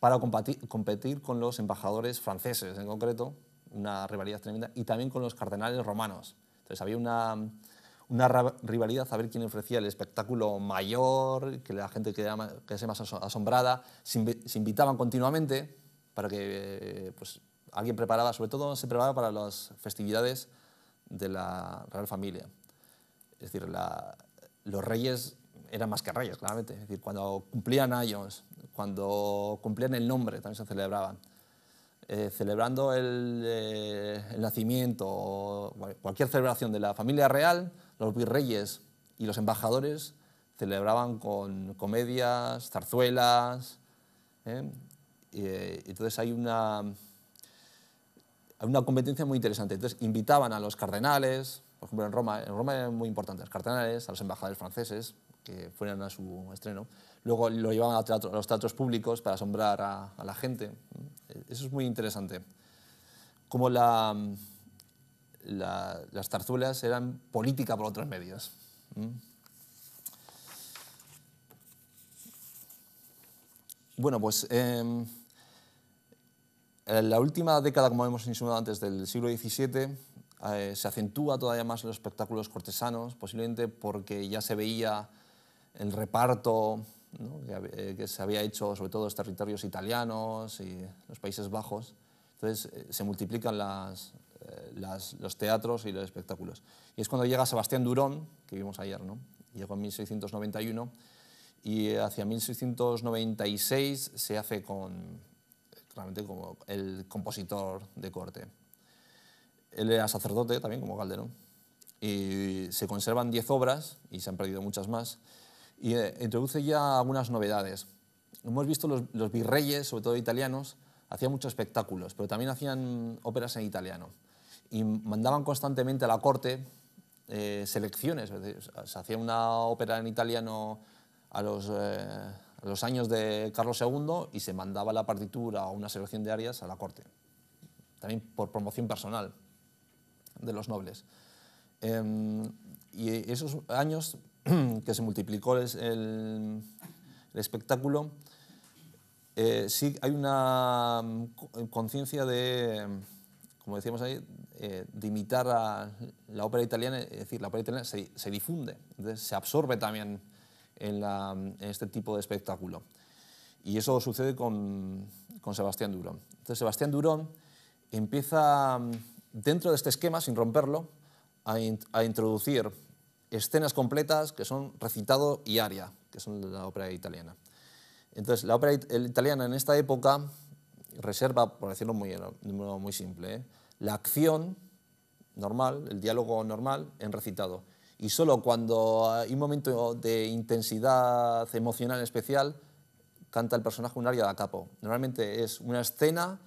para competir con los embajadores franceses en concreto, una rivalidad tremenda, y también con los cardenales romanos. Entonces había una, una rivalidad a ver quién ofrecía el espectáculo mayor, que la gente quedase más asombrada, se, invitaban continuamente para que eh, pues, alguien preparaba, sobre todo se preparaba para las festividades de la Real Familia. Es decir, los reyes eran más que reyes, claramente. Es decir, cuando cumplían años, cuando cumplían el nombre, también se celebraban. Eh, celebrando el, eh, nacimiento cualquier celebración de la familia real, los virreyes y los embajadores celebraban con comedias, zarzuelas. ¿eh? Y, eh, entonces hay una, una competencia muy interesante. Entonces invitaban a los cardenales, por ejemplo en Roma, en Roma eran muy importantes los cardenales, a los embajadores franceses que fueran a su estreno. Luego lo llevaban a, los teatros públicos para asombrar a la gente. E, eso es muy interesante. Como la, las tarzuelas eran política por otros medios. ¿Mm? Bueno, pues em, en la última década, como hemos insinuado antes, del siglo XVII, eh, se acentúa todavía más los espectáculos cortesanos, posiblemente porque ya se veía el reparto eh, que, se había hecho sobre todo en los territorios italianos y los Países Bajos. Entonces eh, se multiplican las, eh, los teatros y los espectáculos. Y es cuando llega Sebastián Durón, que vimos ayer, ¿no? llegó en 1691 y hacia 1696 se hace con, realmente como el compositor de corte. Él era sacerdote también, como Calderón. Y se conservan 10 obras y se han perdido muchas más. Y eh, introduce ya algunas novedades. Hemos visto los, los virreyes, sobre todo italianos, hacían muchos espectáculos, pero también hacían óperas en italiano y mandaban constantemente a la corte eh, selecciones. Se hacía una ópera en italiano a los, eh, años de Carlos II y se mandaba la partitura o una selección de arias a la corte. También por promoción personal de los nobles. Em, y esos años que se multiplicó el, espectáculo, eh, sí hay una mm, conciencia de, como decíamos ahí, eh, de imitar a la ópera italiana, es decir, la ópera italiana se, difunde, se absorbe también en, este tipo de espectáculo. Y eso sucede con, Sebastián Durón. Entonces Sebastián Durón empieza, dentro de este esquema, sin romperlo, a, introducir escenas completas que son recitado y aria, que son la ópera italiana. Entonces, la ópera italiana en esta época reserva, por decirlo muy, muy simple, ¿eh? la acción normal, el diálogo normal en recitado. Y solo cuando hay un momento de intensidad emocional especial, canta el personaje un aria da capo. Normalmente es una escena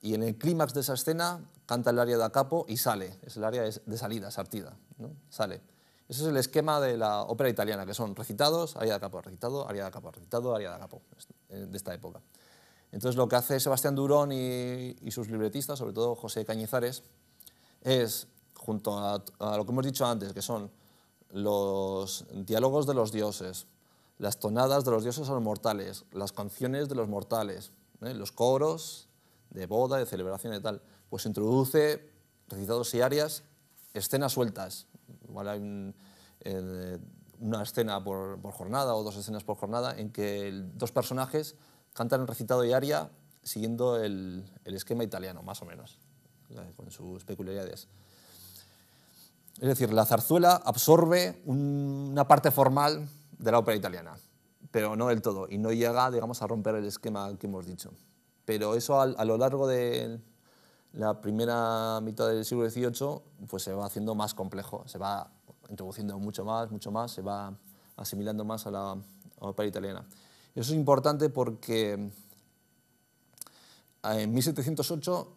y en el clímax de esa escena canta el aria da capo y sale. Es el área de salida, sartida, ¿no? sale. Ese es el esquema de la ópera italiana, que son recitados, aria da capo recitado, aria da capo recitado, aria da capo, eh, de esta época. Entonces lo que hace Sebastián Durón y, sus libretistas, sobre todo José Cañizares, es, junto a, lo que hemos dicho antes, que son los diálogos de los dioses, las tonadas de los dioses a los mortales, las canciones de los mortales, ¿eh? los coros de boda, de celebración y tal, pues introduce recitados y arias, escenas sueltas. Igual hay eh, una escena por jornada o dos escenas por jornada en que dos personajes cantan el recitado y aria siguiendo el, esquema italiano, más o menos, con sus peculiaridades. Es decir, la zarzuela absorbe una parte formal de la ópera italiana, pero no del todo, y no llega, digamos, a romper el esquema que hemos dicho. Pero eso a, lo largo de la primera mitad del siglo XVIII, pues se va haciendo más complejo, se va introduciendo mucho más, mucho más, se va asimilando más a la ópera italiana. Eso es importante porque eh, en 1708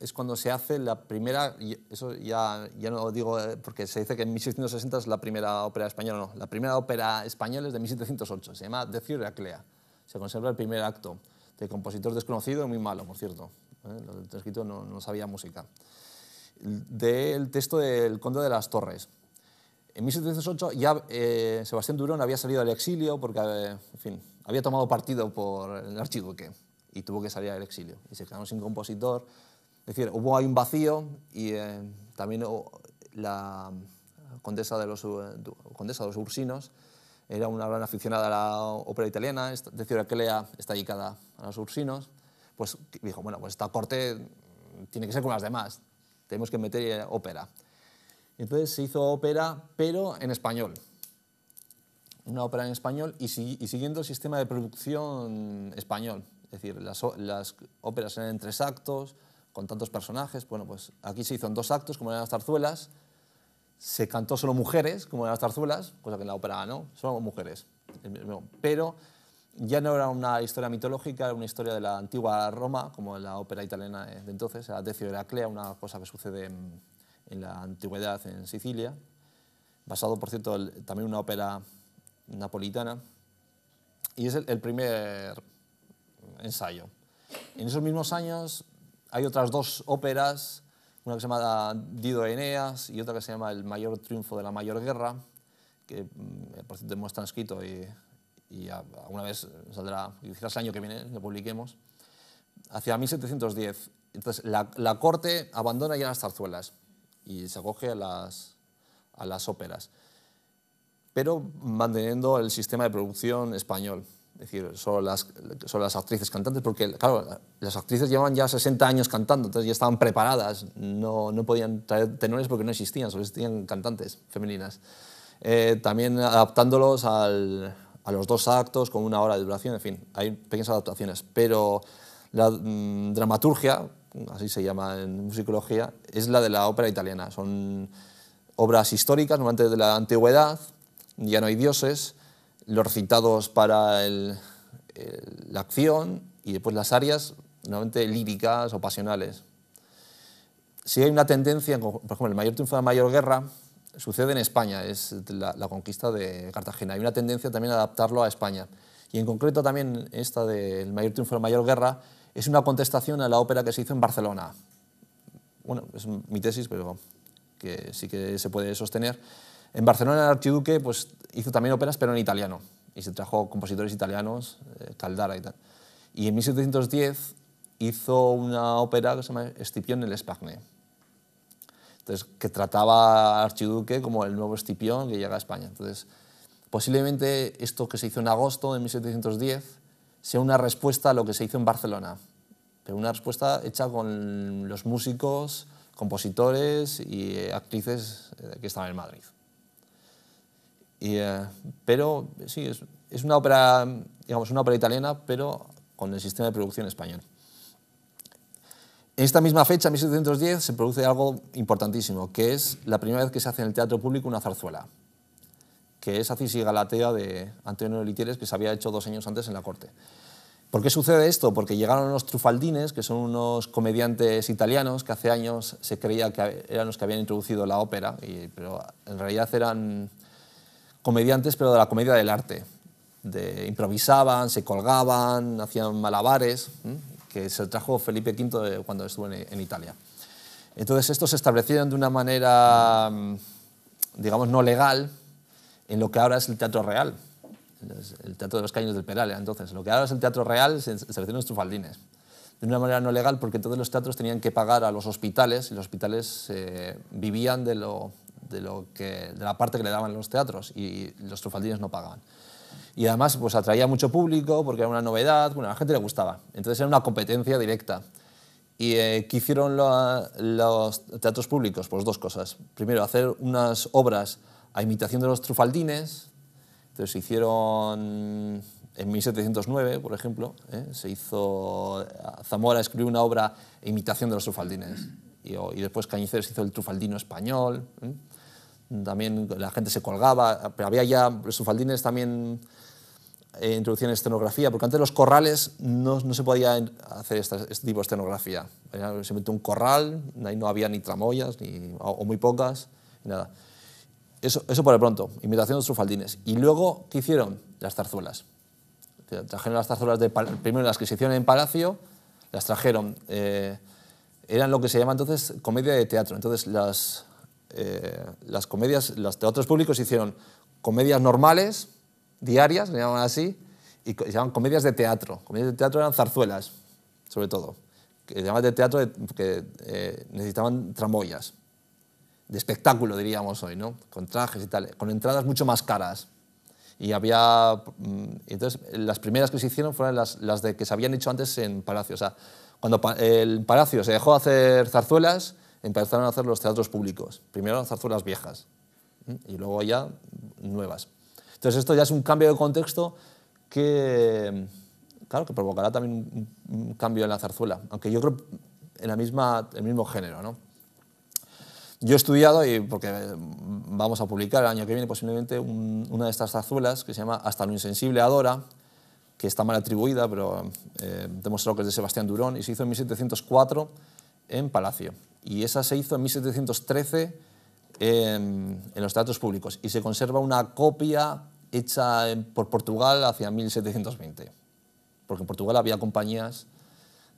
es cuando se hace la primera, eso ya, ya no lo digo eh, porque se dice que en 1660 es la primera ópera española, no, la primera ópera española es de 1708, se llama Decio Clea. se conserva el primer acto, de compositor desconocido, muy malo, por cierto, El ¿eh? lo no, sabía música, del texto del Conde de las Torres. En 1708 ya Sebastián Durón había salido al exilio porque, en fin, había tomado partido por el archiduque y tuvo que salir al exilio. Y se quedaron sin compositor. Es decir, hubo ahí un vacío y eh, también oh, la condesa de, los, eh, condesa de los Ursinos era una gran aficionada a la ópera italiana, es decir, lea está dedicada a los Ursinos, pues dijo, bueno, pues esta corte tiene que ser con las demás, tenemos que meter eh, ópera. Entonces se hizo ópera, pero en español una ópera en español y, siguiendo el sistema de producción español. Es decir, las, óperas eran en tres actos, con tantos personajes. Bueno, pues aquí se hizo en dos actos, como eran las Tarzuelas. Se cantó solo mujeres, como eran las Tarzuelas, cosa que en la ópera no, solo mujeres. Pero ya no era una historia mitológica, era una historia de la antigua Roma, como la ópera italiana de entonces, era Decio Heraclea, una cosa que sucede en, la antigüedad en Sicilia. Basado, por cierto, también también una ópera napolitana, y es el, primer ensayo. En esos mismos años hay otras dos óperas, una que se llama Dido Eneas y otra que se llama El mayor triunfo de la mayor guerra, que mm, por cierto hemos transcrito y, alguna vez saldrá, quizás el año que viene lo publiquemos, hacia 1710. Entonces la, la corte abandona ya las zarzuelas y se acoge a las, a las óperas pero manteniendo el sistema de producción español. Es decir, son las, las actrices cantantes, porque, claro, las actrices llevan ya 60 años cantando, entonces ya estaban preparadas, no, podían traer tenores porque no existían, solo existían cantantes femeninas. Eh, también adaptándolos a los dos actos con una hora de duración, en fin, hay pequeñas adaptaciones, pero la mm, dramaturgia, así se llama en musicología, es la de la ópera italiana, son obras históricas, normalmente de la antigüedad, ya no hay dioses, los recitados para la acción y después las arias, normalmente líricas o pasionales. Si hay una tendencia, por ejemplo, el mayor triunfo de la mayor guerra sucede en España, es la, conquista de Cartagena. Hay una tendencia también a adaptarlo a España. Y en concreto también esta del mayor triunfo de la mayor guerra es una contestación a la ópera que se hizo en Barcelona. Bueno, es mi tesis, pero que sí que se puede sostener. En Barcelona el archiduque pues, hizo también óperas, pero en italiano, y se trajo compositores italianos, Caldara eh, y tal. Y en 1710 hizo una ópera que se llama Escipión el Espagne, entonces, que trataba al archiduque como el nuevo estipión que llega a España. Entonces, posiblemente esto que se hizo en agosto de 1710 sea una respuesta a lo que se hizo en Barcelona, pero una respuesta hecha con los músicos, compositores y actrices eh, que estaban en Madrid. Eh, pero sí, es, una ópera, digamos, una ópera italiana, pero con el sistema de producción español. En esta misma fecha, 1710, se produce algo importantísimo, que es la primera vez que se hace en el teatro público una zarzuela, que es la y Galatea de Antonio Litieres, que se había hecho dos años antes en la corte. ¿Por qué sucede esto? Porque llegaron los trufaldines, que son unos comediantes italianos que hace años se creía que eran los que habían introducido la ópera, y, pero en realidad eran comediantes, pero de la comedia del arte. De, improvisaban, se colgaban, hacían malabares, que se trajo Felipe V cuando estuvo en, Italia. Entonces estos se establecieron de una manera, mm, digamos, no legal en lo que ahora es el Teatro Real, el Teatro de los Caños del Peral. Entonces, lo que ahora es el Teatro Real se establecieron los trufaldines de una manera no legal porque todos los teatros tenían que pagar a los hospitales y los hospitales eh, vivían de lo, de, lo que, la parte que le daban los teatros y los trufaldines no pagaban. Y además pues atraía mucho público porque era una novedad, bueno, a la gente le gustaba. Entonces era una competencia directa. ¿Y eh, qué hicieron los teatros públicos? Pues dos cosas. Primero, hacer unas obras a imitación de los trufaldines. Entonces se hicieron en 1709, por ejemplo, ¿eh? se hizo, Zamora escribió una obra ...a imitación de los trufaldines. Y, después Cañizares hizo el trufaldino español. ¿eh? también la gente se colgaba, pero había ya, sus faldines también eh, introducían escenografía, porque antes los corrales no, se podía hacer este tipo de escenografía. Era simplemente un corral, ahí no había ni tramoyas, ni, o, muy pocas, nada. Eso, eso por el pronto, imitación de sus faldines. Y luego, ¿qué hicieron? Las zarzuelas. Trajeron las zarzuelas de, primero las que se hicieron en Palacio, las trajeron. Eh, eran lo que se llama entonces comedia de teatro. Entonces las, eh, las comedias, los teatros públicos hicieron comedias normales, diarias, le llamaban así, y se llamaban comedias de teatro. Comedias de teatro eran zarzuelas, sobre todo, que se llamaban de teatro que eh, necesitaban tramoyas, de espectáculo diríamos hoy, ¿no? Con trajes y tal, con entradas mucho más caras. Y había. Mm, entonces, las primeras que se hicieron fueron las, de que se habían hecho antes en Palacio. O sea, cuando el Palacio se dejó hacer zarzuelas, empezaron a hacer los teatros públicos. Primero las zarzuelas viejas y luego ya nuevas. Entonces esto ya es un cambio de contexto que, claro, que provocará también un, cambio en la zarzuela, aunque yo creo en la misma, el mismo género. ¿no? Yo he estudiado, y porque vamos a publicar el año que viene posiblemente una de estas zarzuelas que se llama Hasta lo insensible adora, que está mal atribuida, pero eh, demostró que es de Sebastián Durón, y se hizo en 1704 en Palacio. Y esa se hizo en 1713 en, los teatros públicos. Y se conserva una copia hecha por Portugal hacia 1720. Porque en Portugal había compañías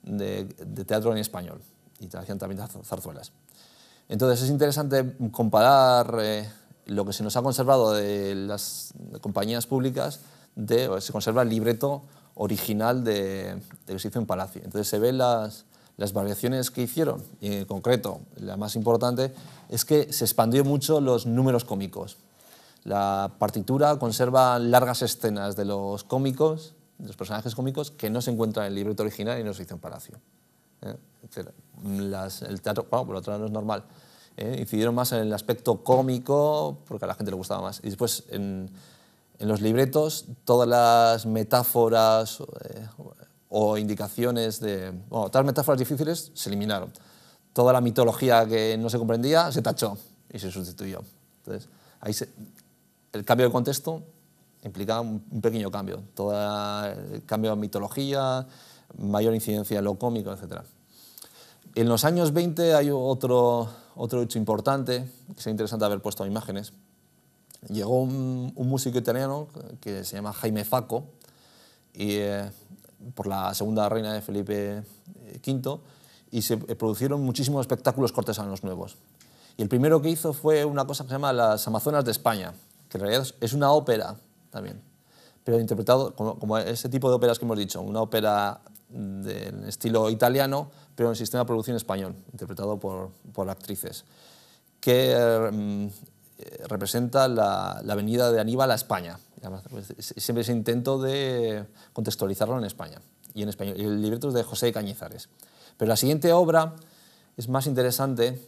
de, teatro en español y hacían también zarzuelas. Entonces es interesante comparar eh, lo que se nos ha conservado de las compañías públicas, se conserva el libreto original de, de, que se hizo en Palacio. Entonces se ven las, las variaciones que hicieron, y en concreto la más importante, es que se expandió mucho los números cómicos. La partitura conserva largas escenas de los cómicos, de los personajes cómicos, que no se encuentran en el libreto original y no se hizo en Palacio. ¿eh? el teatro, por otro lado no es normal. ¿eh? Incidieron más en el aspecto cómico, porque a la gente le gustaba más. Y después, en, los libretos, todas las metáforas, eh, o indicaciones de... Bueno, todas metáforas difíciles se eliminaron. Toda la mitología que no se comprendía se tachó y se sustituyó. Entonces, ahí el cambio de contexto implicaba un pequeño cambio. Todo el cambio de mitología, mayor incidencia en lo cómico, etc. En los años 20 hay otro, otro hecho importante, que sería interesante haber puesto imágenes. Llegó un, músico italiano que se llama Jaime Facco y eh, por la segunda reina de Felipe eh, V, y se eh, produjeron muchísimos espectáculos cortesanos nuevos. Y el primero que hizo fue una cosa que se llama Las Amazonas de España, que en realidad es una ópera también, pero interpretado como, ese tipo de óperas que hemos dicho, una ópera del estilo italiano, pero en sistema de producción español, interpretado por, por actrices, que mm, eh, representa la, la venida de Aníbal a España siempre se intento de contextualizarlo en España y en español. el libreto es de José Cañizares. Pero la siguiente obra es más interesante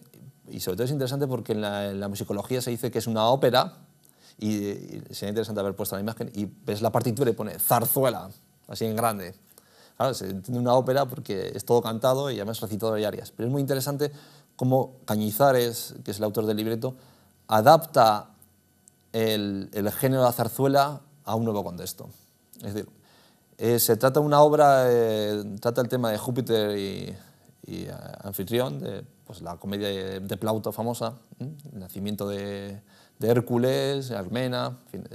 y sobre todo es interesante porque en la, musicología se dice que es una ópera y, es sería interesante haber puesto la imagen y ves la partitura y pone zarzuela, así en grande. Claro, se entiende una ópera porque es todo cantado y además recitado de arias. Pero es muy interesante cómo Cañizares, que es el autor del libreto, adapta el, género de la zarzuela a un nuevo contexto. Es decir, eh, se trata de una obra, eh, trata el tema de Júpiter y, eh, Anfitrión, de pues, la comedia de, Plauto famosa, el nacimiento de, de, Hércules, Armena, en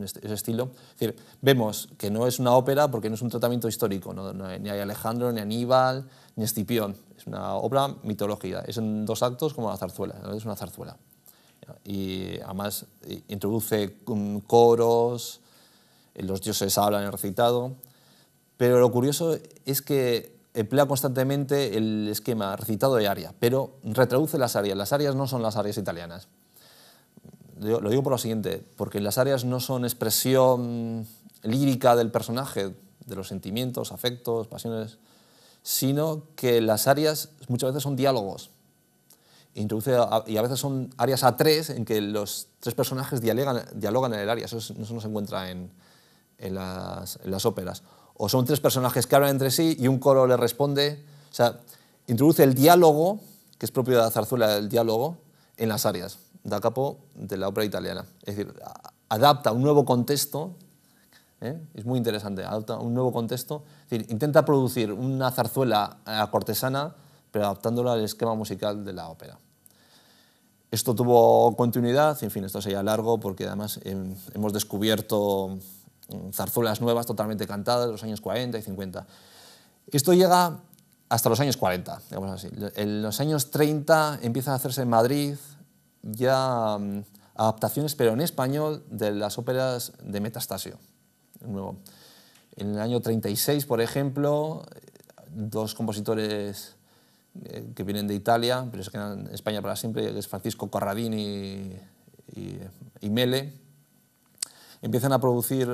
este, ese, estilo. decir, vemos que no es una ópera porque no es un tratamiento histórico, ¿no? ni hay Alejandro, ni Aníbal, ni Escipión. Es una obra mitológica, es en dos actos como la zarzuela, es una zarzuela y además eh, introduce mm, coros, eh, los dioses hablan en recitado, pero lo curioso es que emplea constantemente el esquema recitado y aria, pero retraduce las arias, las arias no son las arias italianas. Lo digo por lo siguiente, porque las arias no son expresión lírica del personaje, de los sentimientos, afectos, pasiones, sino que las arias muchas veces son diálogos y a veces son áreas a tres en que los tres personajes dialogan, en el área, eso, no se encuentra en, las, óperas. O son tres personajes que hablan entre sí y un coro le responde. O sea, introduce el diálogo, que es propio de la zarzuela, el diálogo, en las áreas da capo de la ópera italiana. Es decir, adapta un nuevo contexto, ¿eh? es muy interesante, adapta un nuevo contexto, es decir, intenta producir una zarzuela eh, cortesana pero adaptándolo al esquema musical de la ópera. Esto tuvo continuidad, en fin, esto sería largo porque además em, hemos descubierto mm, zarzuelas nuevas totalmente cantadas de los años 40 y 50. Esto llega hasta los años 40, digamos así. En los años 30 empiezan a hacerse en Madrid ya mm, adaptaciones, pero en español, de las óperas de Metastasio. En el año 36, por ejemplo, dos compositores eh, que vienen de Italia, pero se quedan en España para siempre, que es Francisco Corradini y, Mele, empiezan a producir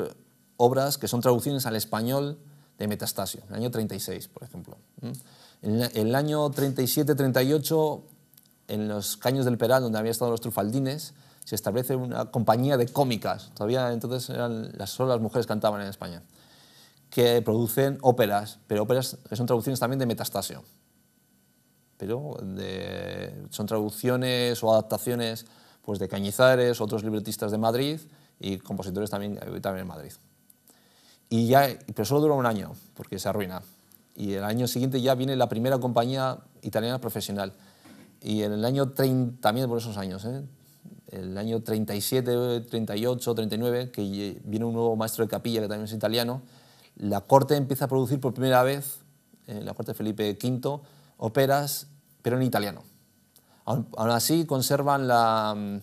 obras que son traducciones al español de Metastasio, en el año 36, por ejemplo. En el año 37-38, en los Caños del Peral, donde habían estado los Trufaldines, se establece una compañía de cómicas, todavía entonces eran las solas las mujeres cantaban en España, que producen óperas, pero óperas que son traducciones también de Metastasio pero son traducciones o adaptaciones pues, de Cañizares, otros libretistas de Madrid y compositores también, también en Madrid. Y ya, pero solo dura un año, porque se arruina. Y el año siguiente ya viene la primera compañía italiana profesional. Y en el año 30, también por esos años, ¿eh? el año 37, 38, 39, que viene un nuevo maestro de capilla que también es italiano, la corte empieza a producir por primera vez, eh, la corte de Felipe V, operas, pero en italiano. Aún así conservan la... Mm,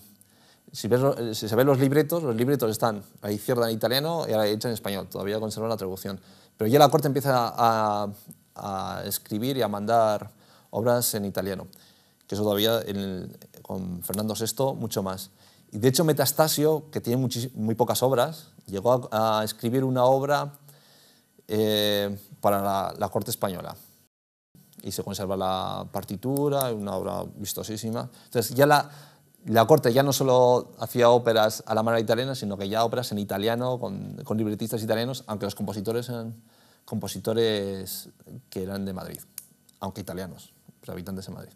si, se ven los libretos, los libretos están a la izquierda en italiano y a en español, todavía conservan la traducción. Pero ya la corte empieza a, escribir y a mandar obras en italiano, que eso todavía con Fernando VI mucho más. Y de hecho Metastasio, que tiene muy pocas obras, llegó a, escribir una obra eh, para la corte española y se conserva la partitura, una obra vistosísima. Entonces ya la, la corte ya no solo hacía óperas a la manera italiana, sino que ya óperas en italiano, con, con libretistas italianos, aunque los compositores eran compositores que eran de Madrid, aunque italianos, habitantes de Madrid.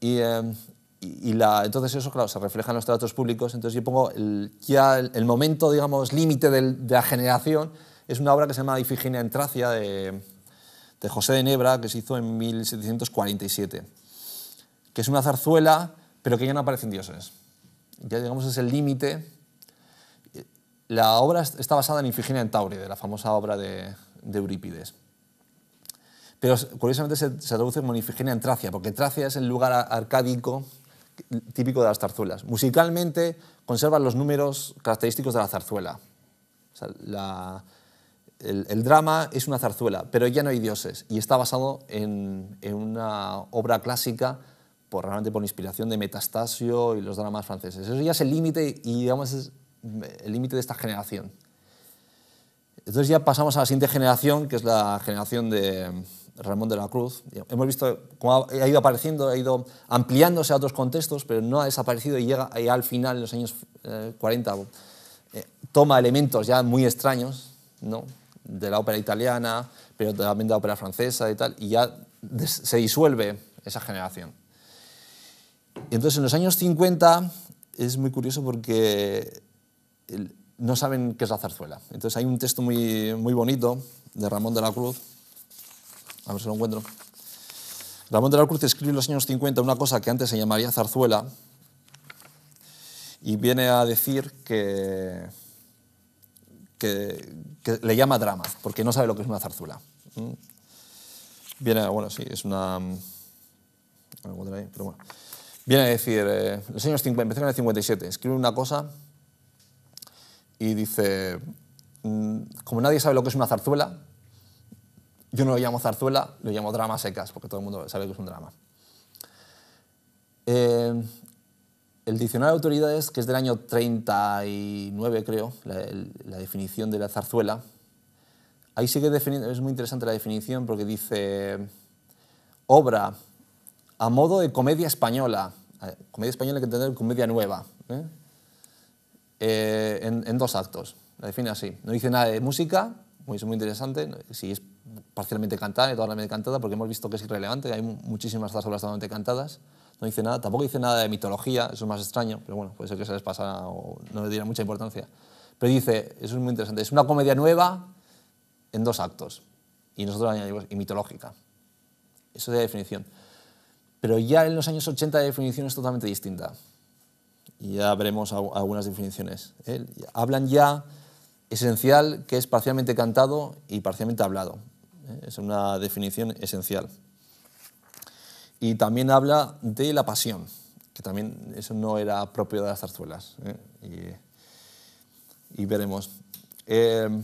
Eh, y, la, entonces eso, claro, se refleja en los tratos públicos. Entonces yo pongo el, ya el, el momento, digamos, límite de la generación, es una obra que se llama Ifigenia en Tracia, de de José de Nebra, que se hizo en 1747, que es una zarzuela, pero que ya no aparecen dioses. Ya llegamos a ese límite. La obra está basada en Ifigenia en Tauride, la famosa obra de, Eurípides. Pero curiosamente se, traduce como Ifigenia en Tracia, porque Tracia es el lugar arcádico típico de las zarzuelas. Musicalmente conservan los números característicos de la zarzuela. la, el, drama es una zarzuela, pero ya no hay dioses y está basado en, una obra clásica por, realmente por inspiración de Metastasio y los dramas franceses. Eso ya es el límite y digamos es el límite de esta generación. Entonces ya pasamos a la siguiente generación, que es la generación de Ramón de la Cruz. Hemos visto cómo ha ido apareciendo, ha ido ampliándose a otros contextos, pero no ha desaparecido y llega al final, en los años 40, eh, eh, toma elementos ya muy extraños, ¿no? de la ópera italiana, pero también de la ópera francesa y tal, y ya se disuelve esa generación. Entonces, en los años 50 es muy curioso porque no saben qué es la zarzuela. Entonces, hay un texto muy, muy bonito de Ramón de la Cruz, a ver si lo encuentro. Ramón de la Cruz escribe en los años 50 una cosa que antes se llamaría zarzuela y viene a decir que que, le llama drama, porque no sabe lo que es una zarzuela. ¿Mm? Viene, bueno, sí, es una... Mm, Viene a decir, eh, los años 50, en el 57, escribe una cosa y dice, mm, como nadie sabe lo que es una zarzuela, yo no lo llamo zarzuela, lo llamo drama secas, porque todo el mundo sabe que es un drama. Eh, el diccionario de autoridades, que es del año 39, creo, la, definición de la zarzuela, ahí sigue definiendo, es muy interesante la definición porque dice obra a modo de comedia española, eh, comedia española hay que entender comedia nueva, ¿eh? Eh, en, dos actos, la define así. No dice nada de música, muy, es muy interesante, si es parcialmente cantada, totalmente cantada, porque hemos visto que es irrelevante, hay muchísimas zarzuelas totalmente cantadas no dice nada, tampoco dice nada de mitología, eso es más extraño, pero bueno, puede ser que se les pasa o no le diera mucha importancia. Pero dice, eso es muy interesante, es una comedia nueva en dos actos, y nosotros añadimos, y mitológica. Eso es la definición. Pero ya en los años 80 la definición es totalmente distinta. Y ya veremos algunas definiciones. ¿eh? Hablan ya esencial que es parcialmente cantado y parcialmente hablado. ¿eh? Es una definición esencial. Y también habla de la pasión, que también eso no era propio de las zarzuelas. ¿eh? Y, veremos. Em,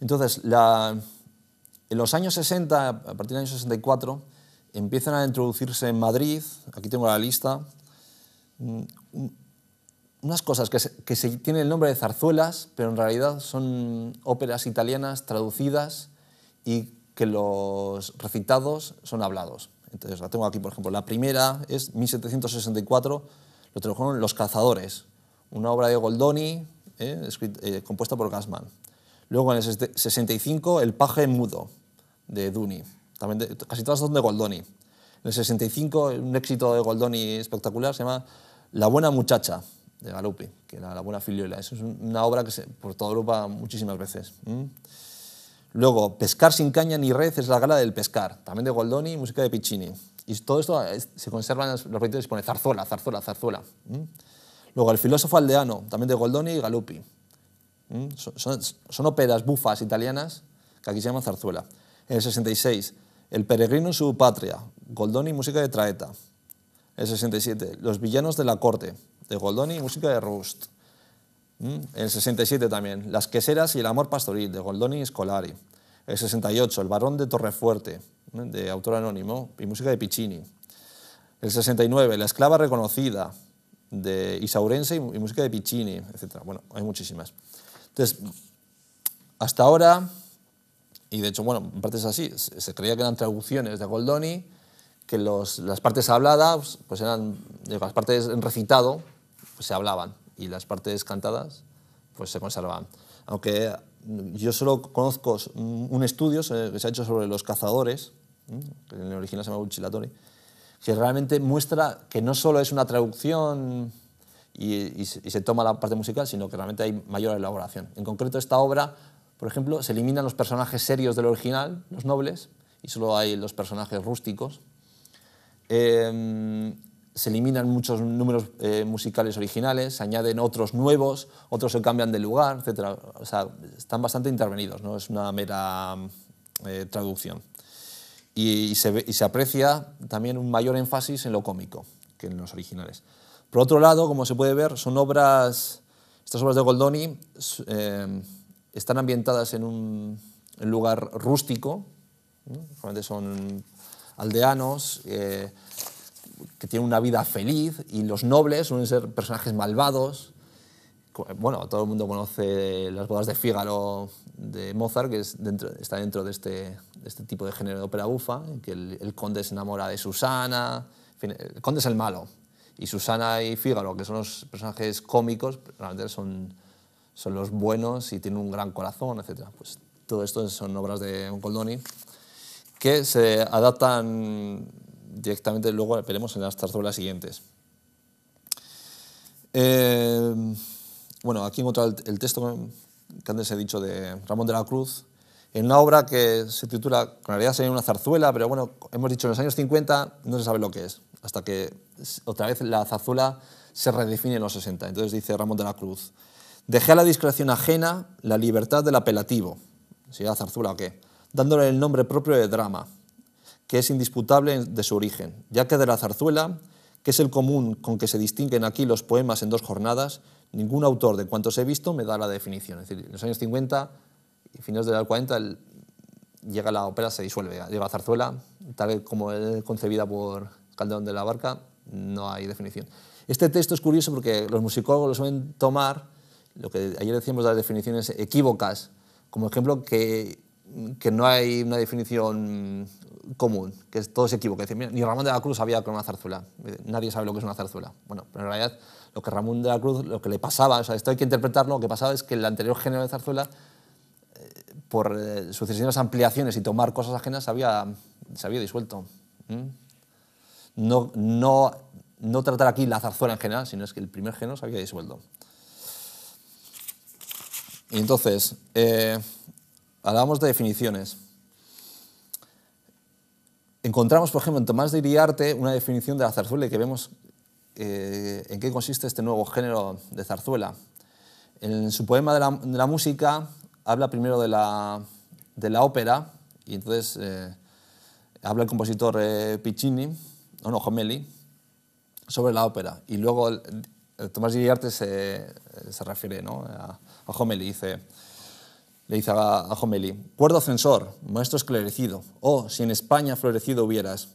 entonces, en los años 60, a partir del año 64, empiezan a introducirse en Madrid, aquí tengo la lista, mm, unas cosas que que se tienen el nombre de zarzuelas, pero en realidad son óperas italianas traducidas y que los recitados son hablados. Entonces la tengo aquí, por ejemplo. La primera es 1764, lo trajeron Los cazadores, una obra de Goldoni eh, eh, compuesta por Gassman. Luego en el 65, El paje mudo, de Duni. También casi todas son de Goldoni. En el 65, un éxito de Goldoni espectacular, se llama La buena muchacha, de Galupi, que era La buena filiola. Es una obra que se, por toda Europa muchísimas veces. Luego, Pescar sin caña ni red es la gala del pescar, también de Goldoni, y música de Piccini. Y todo esto se conserva en los proyectos y pone zarzuela, zarzuela, zarzuela. Luego, El filósofo aldeano, también de Goldoni y Galuppi. Son, óperas bufas italianas que aquí se llaman zarzuela. En el 66, El peregrino en su patria, Goldoni, y música de Traeta. En el 67, Los villanos de la corte, de Goldoni, y música de Rust. ¿Mm? el 67 también, Las queseras y el amor pastoril, de Goldoni y Scolari. El 68, El barón de Torrefuerte, de autor anónimo, y música de Piccini. El 69, La esclava reconocida, de Isaurense y música de Piccini, etc. Bueno, hay muchísimas. Entonces, hasta ahora, y de hecho, bueno, en parte es así, se creía que eran traducciones de Goldoni, que las partes habladas, pues eran, las partes en recitado, pues se hablaban y las partes cantadas pues se conservan. Aunque yo solo conozco un estudio que se ha hecho sobre los cazadores, que en el original se llama Uchilatori, que realmente muestra que no solo es una traducción y, se toma la parte musical, sino que realmente hay mayor elaboración. En concreto, esta obra, por ejemplo, se eliminan los personajes serios del original, los nobles, y solo hay los personajes rústicos. Eh, se eliminan muchos números eh, musicales originales, se añaden otros nuevos, otros se cambian de lugar, etc. O sea, están bastante intervenidos, no es una mera eh, traducción. Y, se aprecia también un mayor énfasis en lo cómico que en los originales. Por otro lado, como se puede ver, son obras, estas obras de Goldoni eh, están ambientadas en un lugar rústico, ¿no? son aldeanos que tienen una vida feliz y los nobles suelen ser personajes malvados. Bueno, todo el mundo conoce las bodas de Fígaro de Mozart, que es dentro, está dentro de este, este tipo de género de ópera bufa, en que el, conde se enamora de Susana. En fin, el conde es el malo. Y Susana y Fígaro, que son los personajes cómicos, realmente son, son los buenos y tienen un gran corazón, etc. Pues todo esto son obras de Goldoni que se adaptan directamente luego veremos en las zarzuelas siguientes. Eh, bueno, aquí en otro el, texto que antes he dicho de Ramón de la Cruz, en una obra que se titula, con realidad sería una zarzuela, pero bueno, hemos dicho en los años 50 no se sabe lo que es, hasta que otra vez la zarzuela se redefine en los 60. Entonces dice Ramón de la Cruz, dejé a la discreción ajena la libertad del apelativo, si era zarzuela o qué, dándole el nombre propio de drama que es indisputable de su origen, ya que de la zarzuela, que es el común con que se distinguen aquí los poemas en dos jornadas, ningún autor de cuantos he visto me da la definición. Es decir, en los años 50 y finales de los 40 llega la ópera, se disuelve, llega la zarzuela, tal como es concebida por Calderón de la Barca, no hay definición. Este texto es curioso porque los musicólogos lo suelen tomar, lo que ayer decíamos de las definiciones equívocas, como ejemplo que no hay una definición común, que todo se equivoca mira, ni Ramón de la Cruz sabía que una zarzuela. Nadie sabe lo que es una zarzuela. Bueno, pero en realidad lo que Ramón de la Cruz, lo que le pasaba, o sea, esto hay que interpretarlo, lo que pasaba es que el anterior género de zarzuela, eh, por eh, sucesivas ampliaciones y tomar cosas ajenas, se había, había disuelto. No, no, no tratar aquí la zarzuela en general, sino es que el primer género se había disuelto. Y entonces, eh, hablábamos hablamos de definiciones encontramos, por ejemplo, en Tomás de Iriarte una definición de la zarzuela y que vemos eh, en qué consiste este nuevo género de zarzuela. En su poema de la, música habla primero de la, ópera y entonces eh, habla el compositor eh, Piccini, o no, Jomeli, sobre la ópera. Y luego Tomás de Iriarte se, refiere a, a y dice le dice a, Jomeli, cuerdo censor, maestro esclarecido, o oh, si en España florecido hubieras,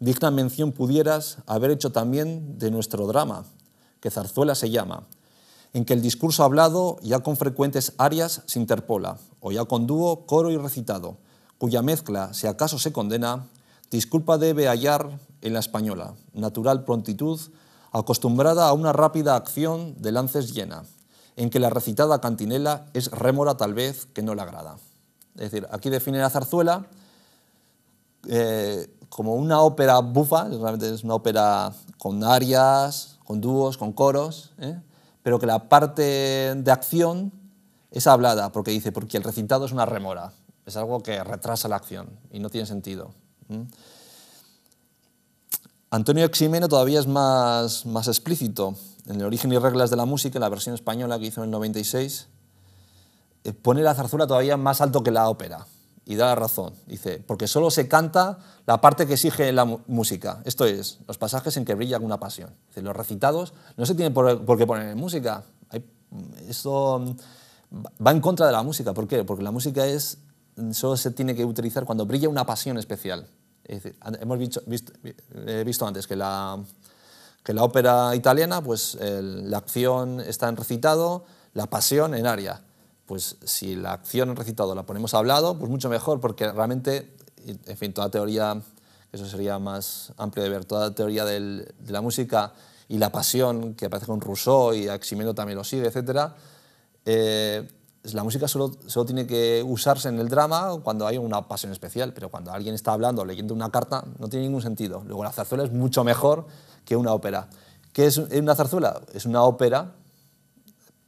digna mención pudieras haber hecho también de nuestro drama, que zarzuela se llama, en que el discurso hablado ya con frecuentes arias se interpola, o ya con dúo, coro y recitado, cuya mezcla, si acaso se condena, disculpa debe hallar en la española, natural prontitud, acostumbrada a una rápida acción de lances llena, en que la recitada cantinela es rémora tal vez que no le agrada. Es decir, aquí define la zarzuela eh, como una ópera bufa, realmente es una ópera con arias, con dúos, con coros, ¿eh? pero que la parte de acción es hablada, porque dice, porque el recitado es una remora, es algo que retrasa la acción y no tiene sentido. Antonio Ximeno todavía es más, más explícito en el origen y reglas de la música, la versión española que hizo en el 96, eh, pone la zarzuela todavía más alto que la ópera. Y da la razón. Dice, porque solo se canta la parte que exige la música. Esto es, los pasajes en que brilla una pasión. los recitados no se tienen por, qué poner en música. esto mm, va en contra de la música. ¿Por qué? Porque la música es, mm, solo se tiene que utilizar cuando brilla una pasión especial. hemos eh, visto antes que la, que la ópera italiana, pues la acción está en recitado, la pasión en aria. Pues si la acción en recitado la ponemos hablado, pues mucho mejor, porque realmente, en fin, toda teoría, eso sería más amplio de ver, toda teoría de la música y la pasión que aparece con Rousseau y Aximeno también lo sigue, etc. Eh, la música solo, solo, tiene que usarse en el drama cuando hay una pasión especial, pero cuando alguien está hablando o leyendo una carta no tiene ningún sentido. Luego la zarzuela es mucho mejor que una ópera. ¿Qué es una zarzuela? Es una ópera,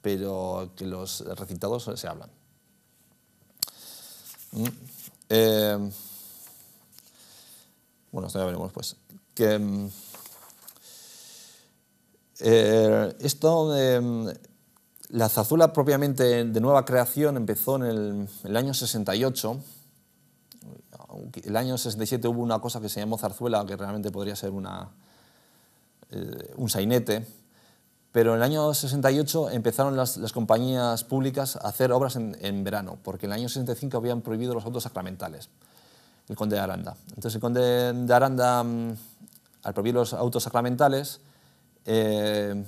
pero que los recitados se hablan. Mm. Eh, bueno, esto ya veremos pues. Que, mm, eh, esto, de... Em, la zarzuela propiamente de nueva creación empezó en el, año 68. El año 67 hubo una cosa que se llamó zarzuela, que realmente podría ser una, eh, un sainete, pero en el año 68 empezaron las, compañías públicas a hacer obras en, verano, porque en el año 65 habían prohibido los autos sacramentales, el conde de Aranda. Entonces el conde de Aranda, mm, al prohibir los autos sacramentales, eh,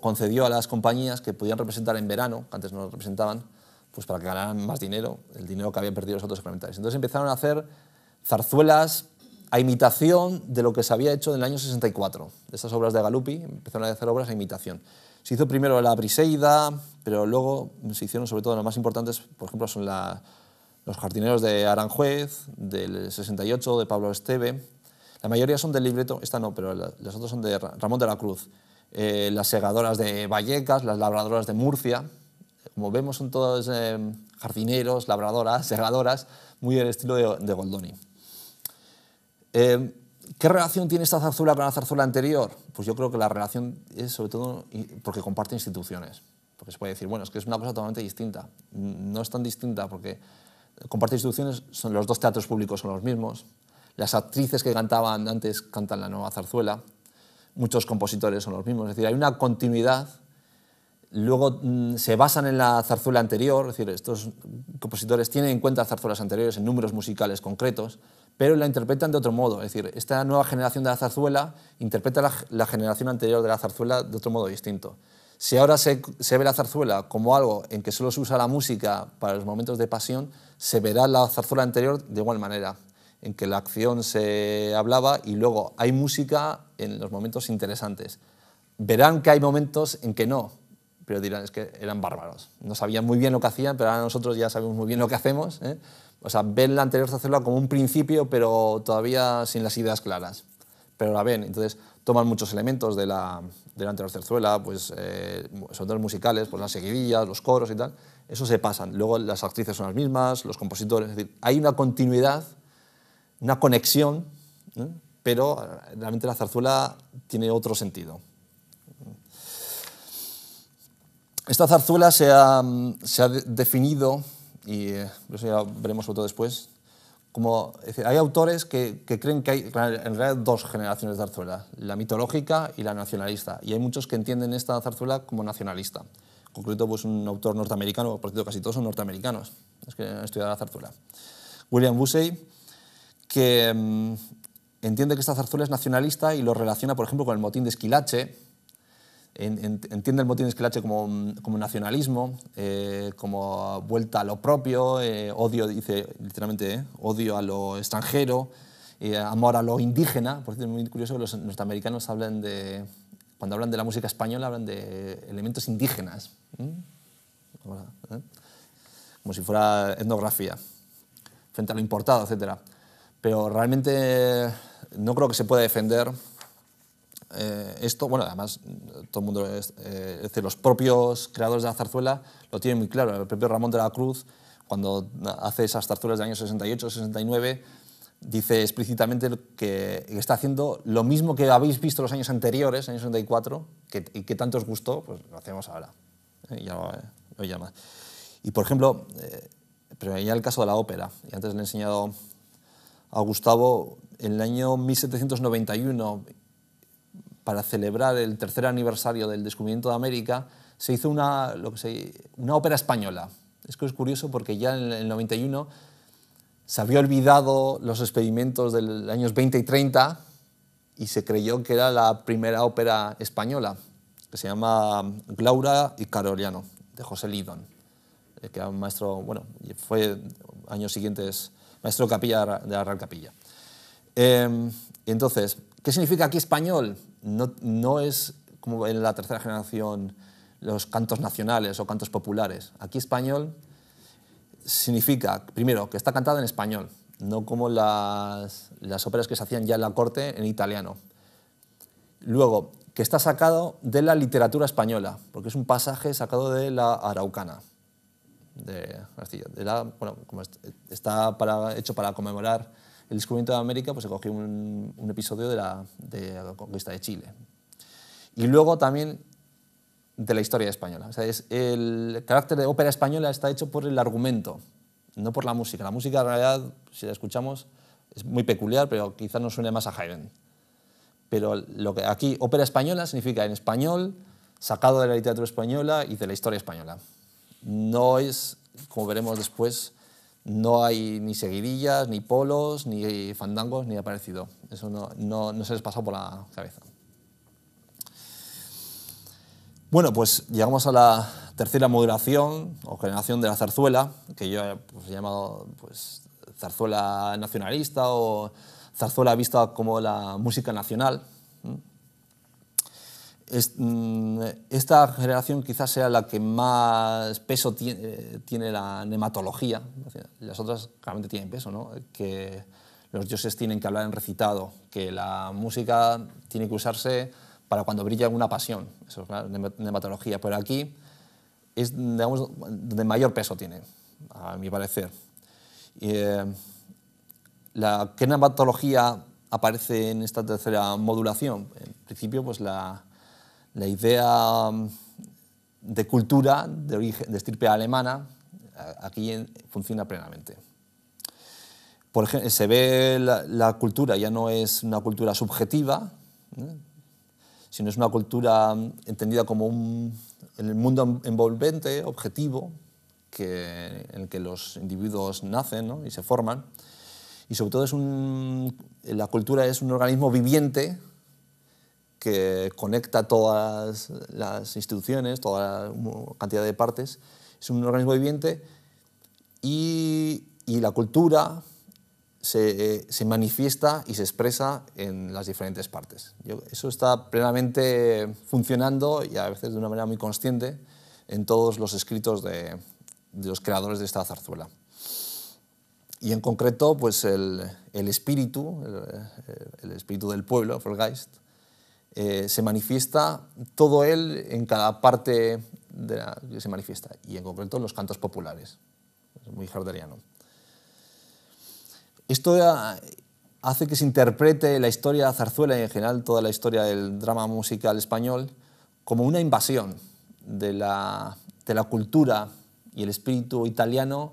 concedió a las compañías que podían representar en verano, que antes no lo representaban, pues para que ganaran más dinero, el dinero que habían perdido los autos sacramentales. Entonces empezaron a hacer zarzuelas a imitación de lo que se había hecho en el año 64. Estas obras de Galupi empezaron a hacer obras a imitación. Se hizo primero la Briseida, pero luego se hicieron sobre todo las más importantes, por ejemplo, son los jardineros de Aranjuez, del 68, de Pablo Esteve. La mayoría son del libreto, esta no, pero las otras son de Ramón de la Cruz. Eh, las segadoras de Vallecas, las labradoras de Murcia. Como vemos, son todos eh, jardineros, labradoras, segadoras, muy del estilo de Goldoni. Em, ¿Qué relación tiene esta zarzuela con la zarzuela anterior? Pues yo creo que la relación es sobre todo porque comparte instituciones. Porque se puede decir, bueno, es que es una cosa totalmente distinta. No es tan distinta porque comparte instituciones, son los dos teatros públicos son los mismos, las actrices que cantaban antes cantan la nueva zarzuela, muchos compositores son los mismos. Es decir, hay una continuidad luego mm, se basan en la zarzuela anterior, es decir, estos compositores tienen en cuenta zarzuelas anteriores en números musicales concretos, pero la interpretan de otro modo, es decir, esta nueva generación de la zarzuela interpreta la, generación anterior de la zarzuela de otro modo distinto. Si ahora se, se, ve la zarzuela como algo en que solo se usa la música para los momentos de pasión, se verá la zarzuela anterior de igual manera, en que la acción se hablaba y luego hay música en los momentos interesantes. Verán que hay momentos en que no, pero dirán, es que eran bárbaros. No sabían muy bien lo que hacían, pero ahora nosotros ya sabemos muy bien lo que hacemos. ¿eh? O sea, ven la anterior zarzuela como un principio, pero todavía sin las ideas claras. Pero la ven, entonces toman muchos elementos de la, de la anterior zarzuela, pues, eh, sobre todo musicales, pues las seguidillas, los coros y tal. Eso se pasan. Luego las actrices son las mismas, los compositores. Es decir, hay una continuidad, una conexión, pero eh, realmente la zarzuela tiene otro sentido. Esta zarzuela se ha, mm, definido, y eh, eso veremos sobre después, como hay autores que, creen que hay en realidad dos generaciones de zarzuela, la mitológica y la nacionalista, y hay muchos que entienden esta zarzuela como nacionalista. En concreto, pues un autor norteamericano, por cierto, casi todos son norteamericanos, es que han estudiado la zarzuela. William Bussey, que mm, entiende que esta zarzuela es nacionalista y lo relaciona, por ejemplo, con el motín de Esquilache, entiende el motín de como, como nacionalismo, eh, como vuelta a lo propio, eh, odio, dice literalmente, eh, odio a lo extranjero, amor a lo indígena. Por cierto, es muy curioso que los norteamericanos hablan de, cuando hablan de la música española, hablan de elementos indígenas, como si fuera etnografía, frente a lo importado, etc. Pero realmente no creo que se pueda defender eh, esto, bueno, además todo el mundo, eh, los propios creadores de la zarzuela lo tienen muy claro, el propio Ramón de la Cruz, cuando hace esas zarzuelas del año 68, 69, dice explícitamente que está haciendo lo mismo que habéis visto los años anteriores, año 64, y que tanto os gustó, pues lo hacemos ahora. Y ¿eh? ya lo, llama. Y por ejemplo, pero ya el caso de la ópera, y antes le he enseñado a Gustavo, en el año 1791 para celebrar el tercer aniversario del descubrimiento de América, se hizo una, lo que una ópera española. Es que es curioso porque ya en el 91 se había olvidado los experimentos de los años 20 y 30 y se creyó que era la primera ópera española, que se llama Glaura y Caroliano, de José Lidón, eh, que era maestro, bueno, fue años siguientes maestro capilla de la Real Capilla. Em, entonces, ¿Qué significa aquí español? No, es como en la tercera generación los cantos nacionales o cantos populares. Aquí español significa, primero, que está cantado en español, no como las, óperas que se hacían ya en la corte en italiano. Luego, que está sacado de la literatura española, porque es un pasaje sacado de la Araucana, de, está hecho para conmemorar el descubrimiento de América pues, se cogió un, episodio de la, de la, conquista de Chile. Y luego también de la historia española. O sea, es el carácter de ópera española está hecho por el argumento, no por la música. La música, en realidad, si la escuchamos, es muy peculiar, pero quizás nos suene más a Haydn. Pero lo que aquí, ópera española, significa en español, sacado de la literatura española y de la historia española. No es, como veremos después, no hay ni seguidillas, ni polos, ni fandangos, ni aparecido. Eso no, se les pasa por la cabeza. Bueno, pues llegamos a la tercera modulación o generación de la zarzuela, que yo pues, he llamado pues, zarzuela nacionalista o zarzuela vista como la música nacional, Mm, esta generación quizás sea la que más peso eh, tiene, la nematología. Las otras claramente tienen peso, Que los dioses tienen que hablar en recitado, que la música tiene que usarse para cuando brilla una pasión. Eso es la nematología. Pero aquí es, digamos, donde mayor peso tiene, a mi parecer. Eh, ¿Qué nematología aparece en esta tercera modulación? En principio, pues la la idea mm, de cultura de, origen, de estirpe alemana aquí funciona plenamente. Por ejemplo, se ve la, cultura, ya no es una cultura subjetiva, ¿eh? sino es una cultura mm, entendida como un el mundo envolvente, objetivo, en el que los individuos nacen y se forman. Y sobre todo es la cultura es un organismo viviente que conecta todas las instituciones, toda la cantidad de partes. Es un organismo viviente y, la cultura se, manifiesta y se expresa en las diferentes partes. eso está plenamente funcionando y a veces de una manera muy consciente en todos los escritos de, los creadores de esta zarzuela. Y en concreto, pues el, espíritu, el, espíritu del pueblo, Volgeist, eh, se manifiesta todo él en cada parte de que se manifiesta, y en concreto en los cantos populares. Es muy herderiano. Esto eh, hace que se interprete la historia de zarzuela y en general toda la historia del drama musical español como una invasión de la, cultura y el espíritu italiano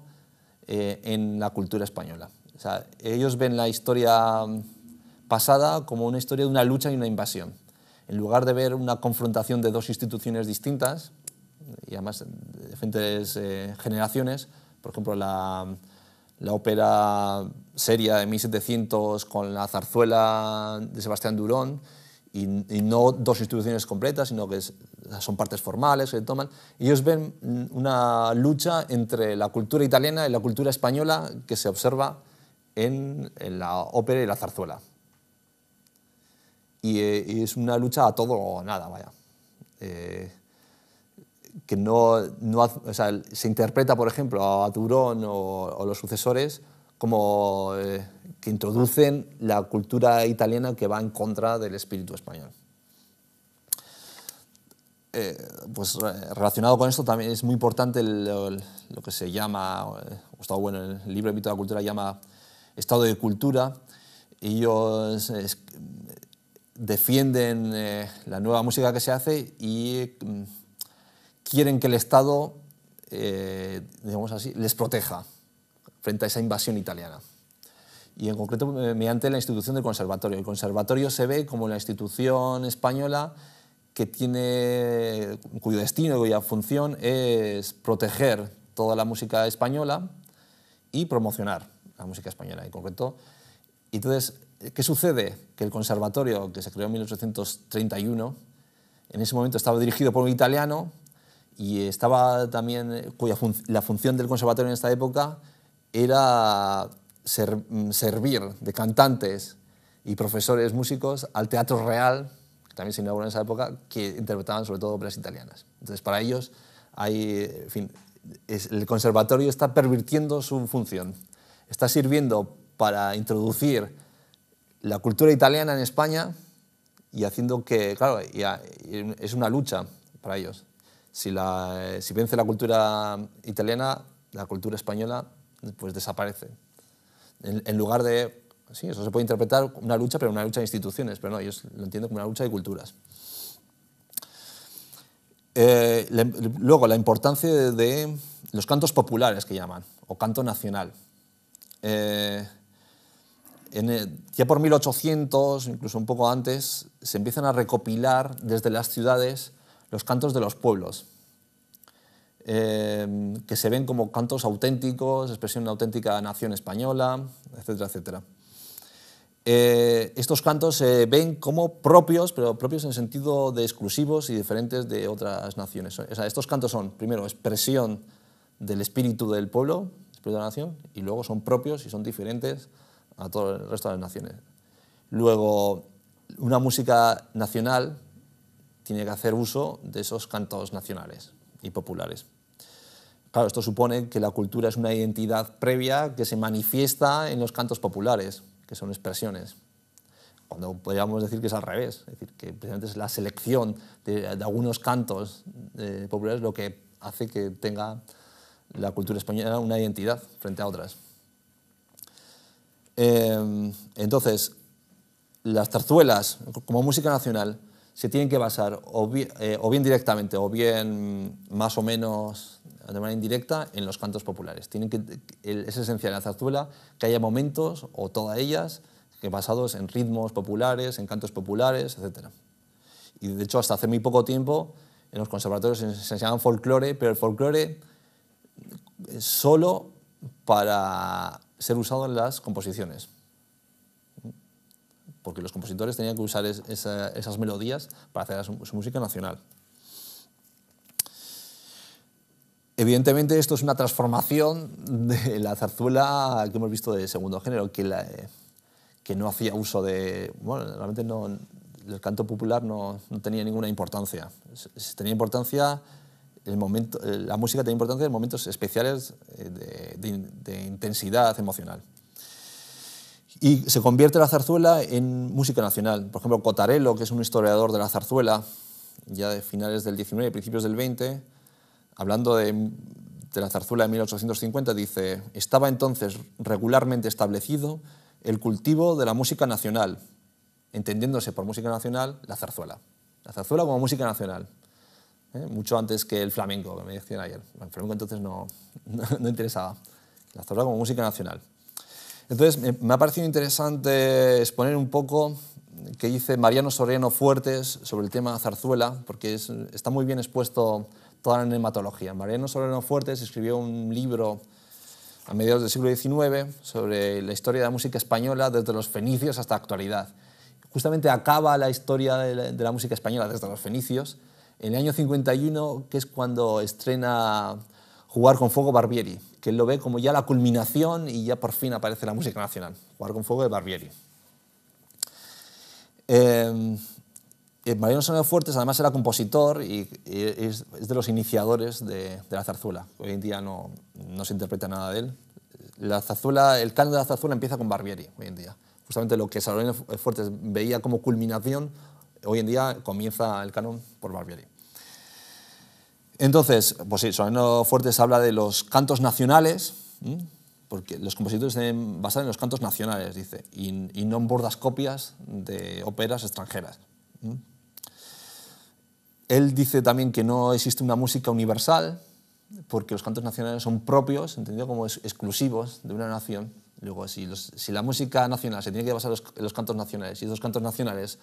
eh, en la cultura española. ellos ven la historia mm, pasada como una historia de una lucha y una invasión en lugar de ver una confrontación de dos instituciones distintas, y además de diferentes eh, generaciones, por ejemplo, la, la ópera seria de 1700 con la zarzuela de Sebastián Durón, y, no dos instituciones completas, sino que son partes formales que toman. Ellos ven una lucha entre la cultura italiana y la cultura española que se observa en la ópera y la zarzuela. Eh, y, es una lucha a todo o nada, vaya. Eh, que no, no o sea, se interpreta, por ejemplo, a Turón o, los sucesores como eh, que introducen la cultura italiana que va en contra del espíritu español. pues relacionado con esto también es muy importante lo que se llama, Gustavo Bueno, el libro de Mito de la Cultura llama Estado de Cultura. Ellos defienden eh, la nueva música que se hace y mm, quieren que el Estado, eh, digamos así, les proteja frente a esa invasión italiana. Y en concreto eh, mediante la institución del conservatorio. El conservatorio se ve como la institución española que tiene, cuyo destino, cuya función es proteger toda la música española y promocionar la música española en concreto. Entonces, ¿Qué sucede? Que el conservatorio, que se creó en 1831, en ese momento estaba dirigido por un italiano y estaba también, cuya la función del conservatorio en esta época era servir de cantantes y profesores músicos al Teatro Real, que también se inauguró en esa época, que interpretaban sobre todo obras italianas. Entonces, para ellos, hay, el conservatorio está pervirtiendo su función, está sirviendo para introducir la cultura italiana en España y haciendo que, claro, es una lucha para ellos. Si, la, si vence la cultura italiana, la cultura española pues desaparece. En, lugar de, sí, eso se puede interpretar una lucha, pero una lucha de instituciones, pero no, ellos lo entienden como una lucha de culturas. Eh, luego, la importancia de, los cantos populares que llaman, o canto nacional. Eh, ya por 1800, incluso un poco antes, se empiezan a recopilar desde las ciudades los cantos de los pueblos, eh, que se ven como cantos auténticos, expresión de una auténtica nación española, etcétera, etcétera. Eh, estos cantos se ven como propios, pero propios en sentido de exclusivos y diferentes de otras naciones. O estos cantos son, primero, expresión del espíritu del pueblo, espíritu de la nación, y luego son propios y son diferentes a todo el resto de las naciones. Luego, una música nacional tiene que hacer uso de esos cantos nacionales y populares. Claro, esto supone que la cultura es una identidad previa que se manifiesta en los cantos populares, que son expresiones. Cuando podríamos decir que es al revés, es decir, que precisamente es la selección de, algunos cantos eh, populares lo que hace que tenga la cultura española una identidad frente a otras. Em, entonces, las zarzuelas, como música nacional, se tienen que basar eh, o bien, directamente o bien más o menos de manera indirecta en los cantos populares. Tienen que, es esencial en la zarzuela que haya momentos o todas ellas que basados en ritmos populares, en cantos populares, etc. Y de hecho hasta hace muy poco tiempo en los conservatorios se enseñaban folclore, pero el folclore solo para ser usado en las composiciones. Porque los compositores tenían que usar esas melodías para hacer su, música nacional. Evidentemente esto es una transformación de la zarzuela que hemos visto de segundo género, que, eh, que no hacía uso de... Bueno, realmente no, el canto popular no, no tenía ninguna importancia. Tenía importancia el momento, eh, la música tiene importancia en momentos especiales eh, de, intensidad emocional. Y se convierte la zarzuela en música nacional. Por ejemplo, Cotarello, que es un historiador de la zarzuela, ya de finales del 19 y principios del 20, hablando de, de la zarzuela de 1850, dice, estaba entonces regularmente establecido el cultivo de la música nacional, entendiéndose por música nacional la zarzuela. La zarzuela como música nacional. ¿eh? mucho antes que el flamenco, que me decían ayer. El flamenco entonces no, interesaba. La zarzuela como música nacional. Entonces, me, ha parecido interesante exponer un poco que dice Mariano Soriano Fuertes sobre el tema zarzuela, porque está muy bien expuesto toda la nematología. Mariano Soriano Fuertes escribió un libro a mediados del siglo XIX sobre la historia de la música española desde los fenicios hasta la actualidad. Justamente acaba la historia de la música española desde los fenicios en el año 51, que es cuando estrena Jugar con Fuego Barbieri, que él lo ve como ya la culminación y ya por fin aparece la música nacional. Jugar con Fuego de Barbieri. Em, eh, Mariano de Fuertes además era compositor y, es, de los iniciadores de, la zarzuela. Hoy en día no, se interpreta nada de él. La zarzuela, el canto de la zarzuela empieza con Barbieri hoy en día. Justamente lo que Salomé Fuertes veía como culminación hoy en día comienza el canon por Barbieri. Entonces, pues sí, Solano Fuertes habla de los cantos nacionales, porque los compositores se basan en los cantos nacionales, dice, y, no en bordas copias de óperas extranjeras. Él dice también que no existe una música universal, porque los cantos nacionales son propios, entendido como exclusivos de una nación. Luego, si, si, la música nacional se tiene que basar en los, en los cantos nacionales y esos cantos nacionales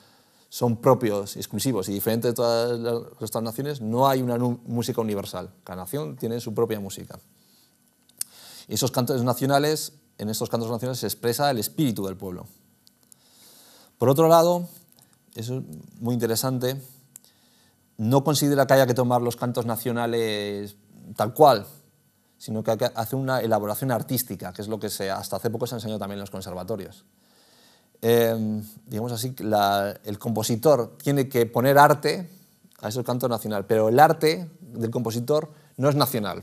son propios, exclusivos y diferentes de todas las naciones, no hay una música universal. Cada nación tiene su propia música. esos cantos nacionales, en estos cantos nacionales se expresa el espíritu del pueblo. Por otro lado, eso es muy interesante, no considera que haya que tomar los cantos nacionales tal cual, sino que hace una elaboración artística, que es lo que hasta hace poco se ha enseñado también en los conservatorios. Em, digamos así, el compositor tiene que poner arte a ese canto nacional, pero el arte del compositor no es nacional.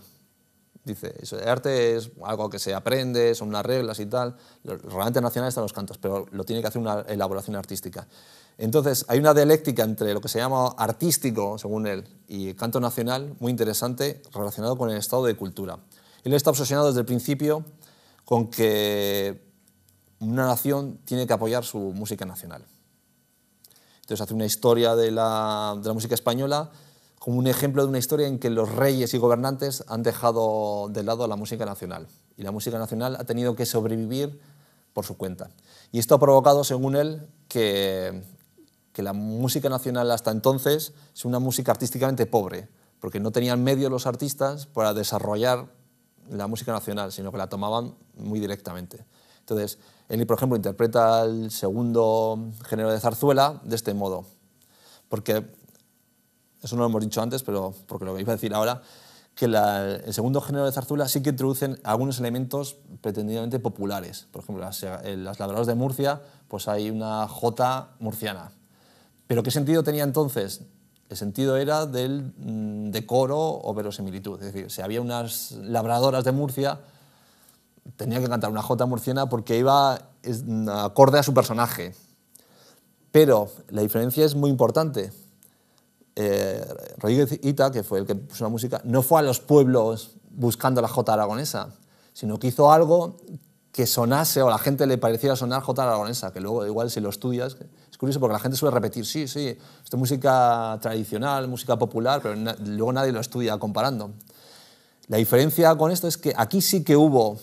Dice, eso, el arte es algo que se aprende, son unas reglas y tal. Realmente nacional están los cantos, pero lo tiene que hacer una elaboración artística. Entonces, hay una dialéctica entre lo que se llama artístico, según él, y canto nacional, muy interesante, relacionado con el estado de cultura. Él está obsesionado desde el principio con que una nación tiene que apoyar su música nacional. Entonces hace una historia de la, música española como un ejemplo de una historia en que los reyes y gobernantes han dejado de lado la música nacional y la música nacional ha tenido que sobrevivir por su cuenta. Y esto ha provocado, según él, que, que la música nacional hasta entonces es una música artísticamente pobre, porque no tenían medios los artistas para desarrollar la música nacional, sino que la tomaban muy directamente. Entonces, él, por ejemplo, interpreta el segundo género de zarzuela de este modo, porque, eso no lo hemos dicho antes, pero porque lo que iba a decir ahora, que el segundo género de zarzuela sí que introducen algunos elementos pretendidamente populares. Por ejemplo, las, eh, las labradoras de Murcia, pues hay una J murciana. Pero ¿qué sentido tenía entonces? El sentido era del mm, decoro o verosimilitud. Es decir, si había unas labradoras de Murcia, tenía que cantar una jota murciana porque iba acorde a su personaje. Pero la diferencia es muy importante. Eh, Rodríguez Ita, que fue el que puso la música, no fue a los pueblos buscando la jota aragonesa, sino que hizo algo que sonase o a la gente le pareciera sonar jota aragonesa, que luego igual si lo estudias, es curioso porque la gente suele repetir, sí, sí, esto es música tradicional, música popular, pero luego nadie lo estudia comparando. La diferencia con esto es que aquí sí que hubo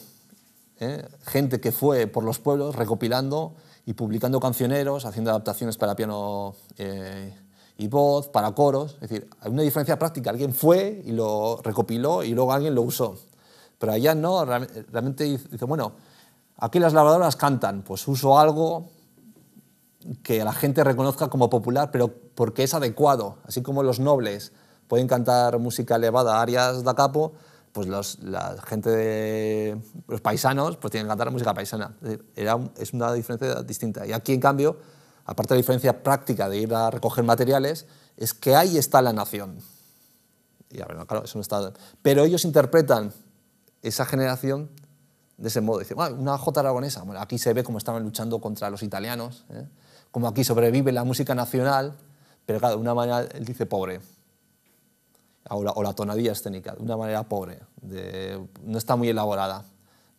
¿eh? gente que fue por los pueblos recopilando y publicando cancioneros, haciendo adaptaciones para piano eh, y voz, para coros. Es decir, hay una diferencia práctica. Alguien fue y lo recopiló y luego alguien lo usó. Pero allá no, realmente dice, bueno, aquí las lavadoras cantan, pues uso algo que la gente reconozca como popular, pero porque es adecuado. Así como los nobles pueden cantar música elevada, arias da capo, pues los, la gente los paisanos pues tienen que cantar música paisana. Es, era es una diferencia distinta. Y aquí, en cambio, aparte de la diferencia práctica de ir a recoger materiales, es que ahí está la nación. Y Pero ellos interpretan esa generación de ese modo. Dicen, bueno, una J aragonesa, bueno, aquí se ve cómo estaban luchando contra los italianos, ¿eh? cómo aquí sobrevive la música nacional, pero claro, de una manera él dice pobre o la, tonadilla escénica, de una manera pobre, no está muy elaborada.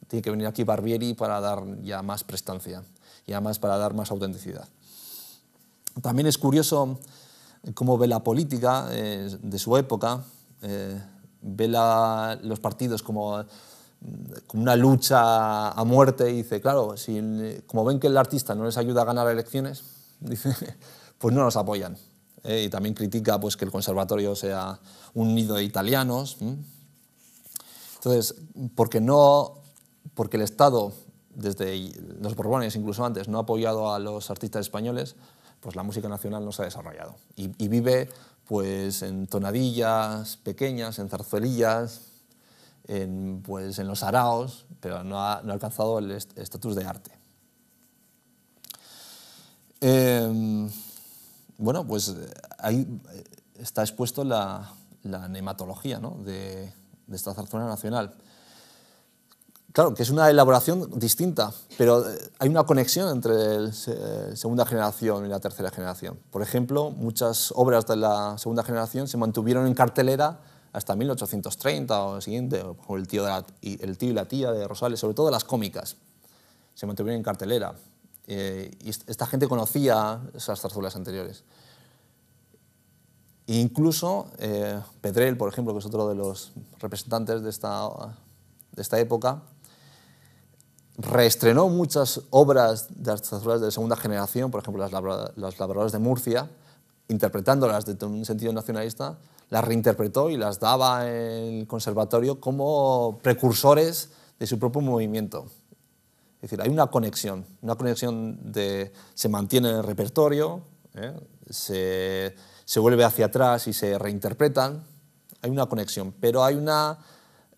Tiene que venir aquí Barbieri para dar ya más prestancia y además para dar más autenticidad. También es curioso eh, cómo ve la política eh, de su época, eh, ve los partidos mm, como, una lucha a muerte y dice, claro, si, como ven que el artista no les ayuda a ganar elecciones, dice, pues no nos apoyan. Eh, y también critica pues, que el conservatorio sea un nido de italianos. Entonces, porque, no, porque el Estado, desde los Borbones incluso antes, no ha apoyado a los artistas españoles, pues la música nacional no se ha desarrollado y, vive pues, en tonadillas pequeñas, en zarzuelillas, en, pues, en los araos, pero no ha, no ha alcanzado el estatus de arte. Em, bueno, pues eh, ahí eh, está expuesto la, nematología de, esta zarzuela nacional. Claro, que es una elaboración distinta, pero eh, hay una conexión entre la segunda generación y la tercera generación. Por ejemplo, muchas obras de la segunda generación se mantuvieron en cartelera hasta 1830 o el siguiente, o el tío y la tía de Rosales, sobre todo las cómicas, se mantuvieron en cartelera. Eh, y esta gente conocía esas zarzuelas anteriores. E incluso eh, Pedrel, por ejemplo, que es otro de los representantes de esta, época, reestrenó muchas obras de las zarzuelas de segunda generación, por ejemplo, las, labra, de Murcia, interpretándolas de un sentido nacionalista, las reinterpretó y las daba en el conservatorio como precursores de su propio movimiento. Es decir, hay una conexión, una conexión de se mantiene en el repertorio, ¿eh? se, vuelve hacia atrás y se reinterpretan. Hay una conexión, pero hay una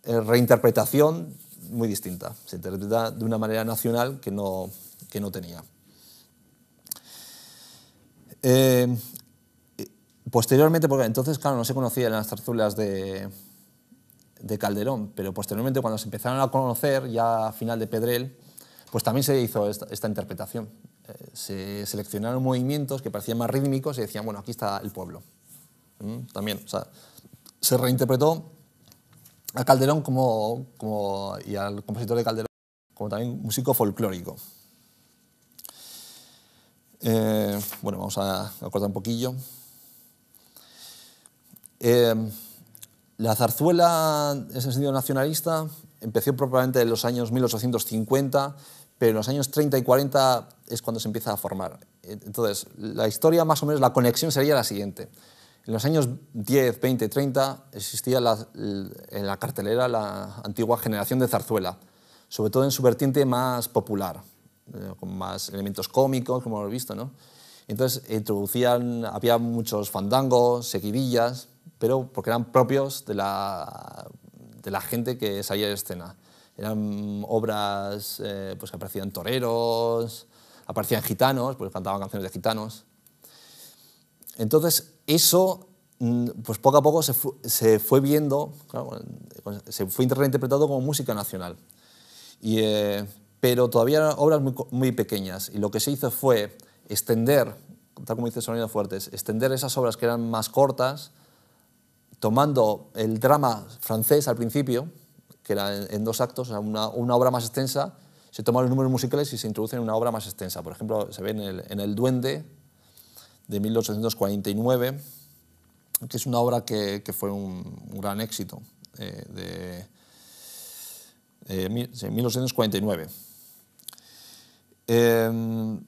eh, reinterpretación muy distinta. Se interpreta de una manera nacional que no, que no tenía. Eh, posteriormente, porque entonces, claro, no se conocían las tarzulas de, de Calderón, pero posteriormente cuando se empezaron a conocer, ya a final de Pedrel, pues también se hizo esta, interpretación. Eh, se seleccionaron movimientos que parecían más rítmicos y decían, bueno, aquí está el pueblo. Mm, también, se reinterpretó a Calderón como, y al compositor de Calderón como también músico folclórico. Eh, bueno, vamos a, cortar un poquillo. Eh, la zarzuela, en ese sentido nacionalista, empezó propiamente en los años 1850 pero en los años 30 y 40 es cuando se empieza a formar. Entonces, la historia más o menos, la conexión sería la siguiente. En los años 10, 20, 30 existía en la cartelera la antigua generación de zarzuela, sobre todo en su vertiente más popular, eh, con más elementos cómicos, como hemos visto, Entonces introducían, había muchos fandangos, seguidillas, pero porque eran propios de la, de la gente que salía de escena. Eran obras eh, pues que aparecían toreros, aparecían gitanos, pues cantaban canciones de gitanos. Entonces, eso mm, pues poco a poco se, fue viendo, pues, se fue reinterpretado como música nacional. Y, eh, pero todavía eran obras muy, pequeñas. Y lo que se hizo fue extender, tal como dice Sonido Fuertes, extender esas obras que eran más cortas, tomando el drama francés al principio, que era en, dos actos, o sea, una, obra más extensa, se toman los números musicales y se introducen en una obra más extensa. Por ejemplo, se ve en El, Duende de 1849, que es una obra que, fue un, gran éxito, eh, de, 1849. Eh,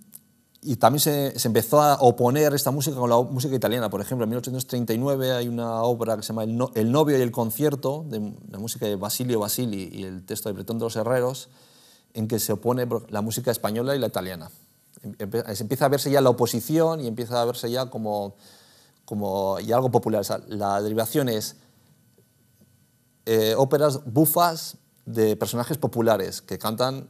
y también se, empezó a oponer esta música con la música italiana. Por ejemplo, en 1839 hay una obra que se llama El, novio y el concierto, de la música de Basilio Basili y el texto de Bretón de los Herreros, en que se opone la música española y la italiana. Em, se empieza a verse ya la oposición y empieza a verse ya como, como algo popular. la derivación es eh, óperas bufas de personajes populares que cantan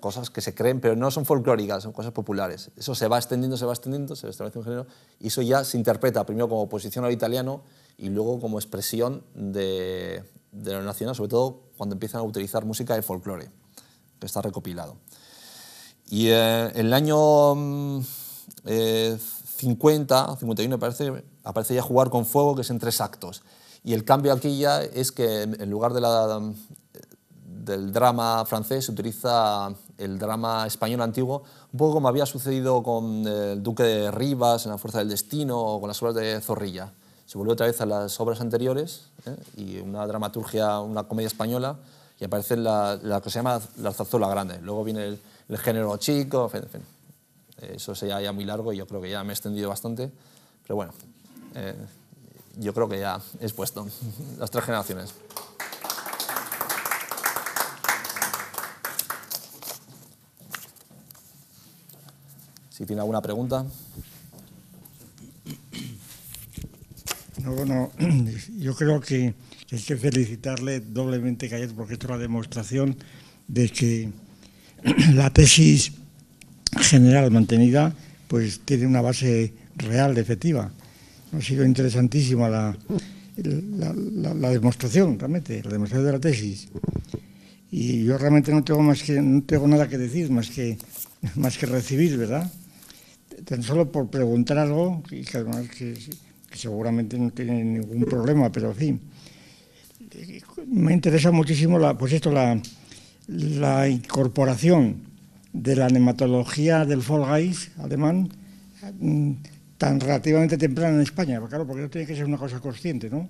cosas que se creen, pero no son folclóricas, son cosas populares. Eso se va extendiendo, se va extendiendo, se establece un género, y eso ya se interpreta primero como oposición al italiano y luego como expresión de, de lo nacional, sobre todo cuando empiezan a utilizar música de folclore, que está recopilado. Y en eh, el año 50, mm, 51 eh, aparece ya Jugar con Fuego, que es en tres actos. Y el cambio aquí ya es que en lugar de la del drama francés, se utiliza el drama español antiguo, un poco como había sucedido con eh, el Duque de Rivas, en La Fuerza del Destino o con las obras de Zorrilla. Se volvió otra vez a las obras anteriores ¿eh? y una dramaturgia, una comedia española, y aparece la, que se llama La zarzuela grande. Luego viene el, género chico, en fin. Eso sería ya muy largo y yo creo que ya me he extendido bastante, pero bueno, eh, yo creo que ya he expuesto las tres generaciones. Si tiene alguna pregunta. bueno, yo creo que hay que felicitarle doblemente, Cayet, porque esto es la demostración de que la tesis general mantenida pues tiene una base real, efectiva. Ha sido interesantísima la, demostración, realmente, la demostración de la tesis. Y yo realmente no tengo, más que, no tengo nada que decir, más que, más que recibir, ¿verdad? tan solo por preguntar algo, que, seguramente no tiene ningún problema, pero en fin. Me interesa muchísimo la, pues la, incorporación de la nematología del Folgeis alemán mm, tan relativamente temprana en España, claro, porque no tiene que ser una cosa consciente, ¿no?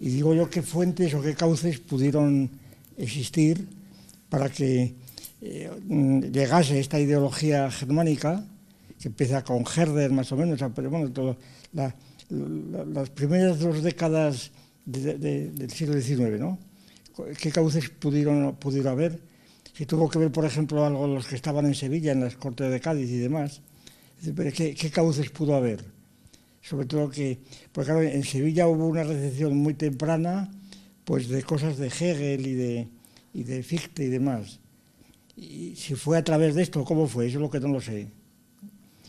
Y digo yo qué fuentes o qué cauces pudieron existir para que eh, mm, llegase esta ideología germánica que empieza con Herder más o menos, pero bueno, las primeras dos décadas del siglo XIX, ¿no? ¿Qué cauces pudieron, haber? Si tuvo que ver, por ejemplo, algo los que estaban en Sevilla, en las Cortes de Cádiz y demás, ¿qué, cauces pudo haber? Sobre todo que, porque claro, en Sevilla hubo una recepción muy temprana, pues de cosas de Hegel y de, y de Fichte y demás. Y si fue a través de esto, ¿cómo fue? Eso es lo que no lo sé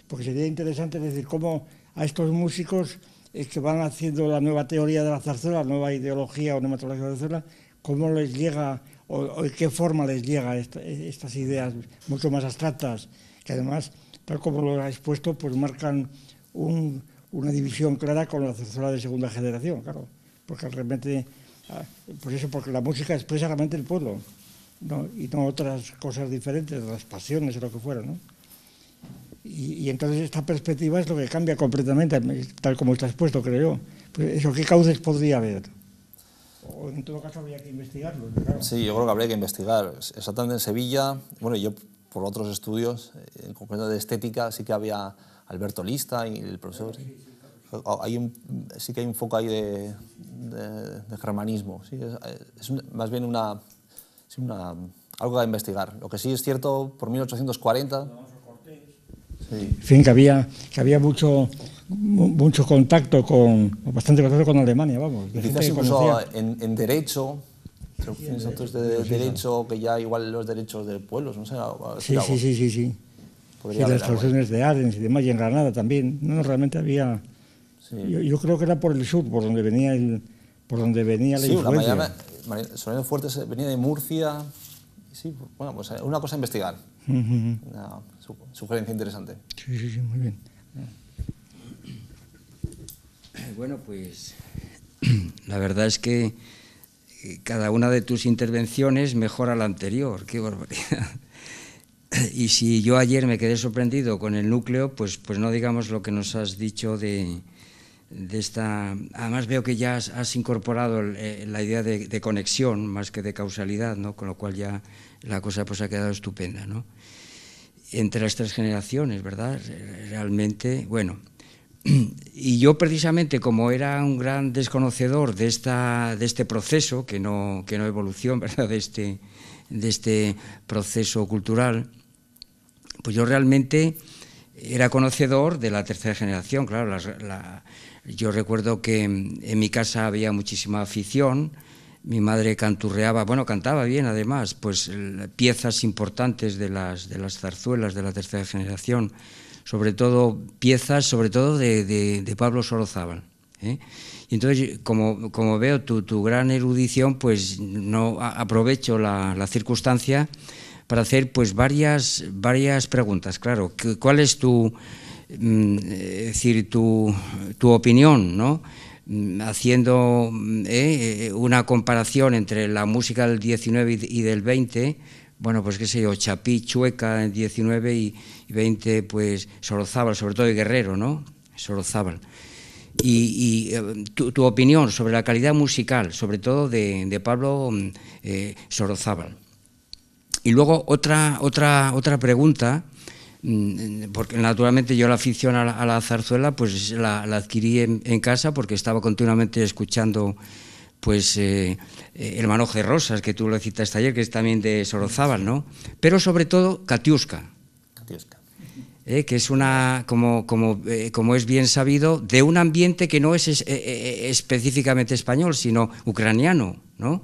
porque sería interesante decir cómo a estos músicos eh, que van haciendo la nueva teoría de la zarzuela, la nueva ideología o nematología de la zarzuela, cómo les llega o, en qué forma les llega estas ideas mucho más abstractas, que además, tal como lo ha expuesto, pues marcan una división clara con la zarzuela de segunda generación, claro, porque realmente, ah, por pues eso, porque la música expresa realmente el pueblo, y no otras cosas diferentes, las pasiones o lo que fuera, ¿no? Y, entonces esta perspectiva es lo que cambia completamente, tal como está expuesto, creo pues eso, ¿qué cauces podría haber? en todo caso habría que investigarlo. Sí, yo creo que habría que investigar. Exactamente en Sevilla, bueno, yo por otros estudios, en concreto de estética, sí que había Alberto Lista y el profesor... Sí, Hay un, sí que hay un foco ahí de, de, germanismo. ¿sí? Es, más bien una, una, algo a investigar. Lo que sí es cierto, por 1840... En fin, que había, que había mucho, mucho contacto con, bastante contacto con Alemania, vamos. en, derecho, sí, de, derecho, que ya igual los derechos del pueblo, no sé. Sí, sí, sí, sí, sí. Y las traducciones de Ardenes y demás, y en Granada también. No, realmente había... Yo, creo que era por el sur, por donde venía el, por donde venía la sí, influencia. La Fuertes venía de Murcia. Sí, bueno, pues eh, una cosa a investigar sugerencia interesante. Sí, sí, sí, muy bien. Eh, bueno, pues la verdad es que eh, cada una de tus intervenciones mejora la anterior, qué barbaridad. Y si yo ayer me quedé sorprendido con el núcleo, pues, pues no digamos lo que nos has dicho de, de esta... Además veo que ya has, incorporado eh, la idea de, conexión más que de causalidad, ¿no? con lo cual ya la cosa pues, ha quedado estupenda. ¿no? entre las tres generaciones, ¿verdad? Realmente, bueno. Y yo precisamente, como era un gran desconocedor de, esta, de este proceso, que no, que no evolución, ¿verdad? De este, este proceso cultural, pues yo realmente era conocedor de la tercera generación, claro. yo recuerdo que en mi casa había muchísima afición mi madre canturreaba, bueno, cantaba bien además, pues piezas importantes de las, de las zarzuelas de la tercera generación, sobre todo piezas, sobre todo de, Pablo Sorozábal. ¿eh? Y entonces, como, veo tu, tu, gran erudición, pues no aprovecho la, circunstancia para hacer pues varias, varias preguntas. Claro, ¿cuál es tu, mm, eh, decir, tu, tu opinión, no? Mm, haciendo mm, eh, eh, una comparación entre la música del 19 y del 20, bueno, pues qué sé yo, Chapí, Chueca en 19 y 20, pues Sorozábal, sobre todo Guerrero, ¿no? Sorozábal. Y, eh, tu, opinión sobre la calidad musical, sobre todo de, Pablo mm, Sorozábal. Y luego otra, otra, otra pregunta Mm, porque naturalmente yo la afición a la, zarzuela pues la, adquirí en, casa porque estaba continuamente escuchando pues eh, eh, El manojo de rosas, que tú lo citaste ayer, que es también de Sorozábal, ¿no? Pero sobre todo Katiuska. Eh, que es una, como, como, como, es bien sabido, de un ambiente que no es, específicamente español, sino ucraniano, ¿no?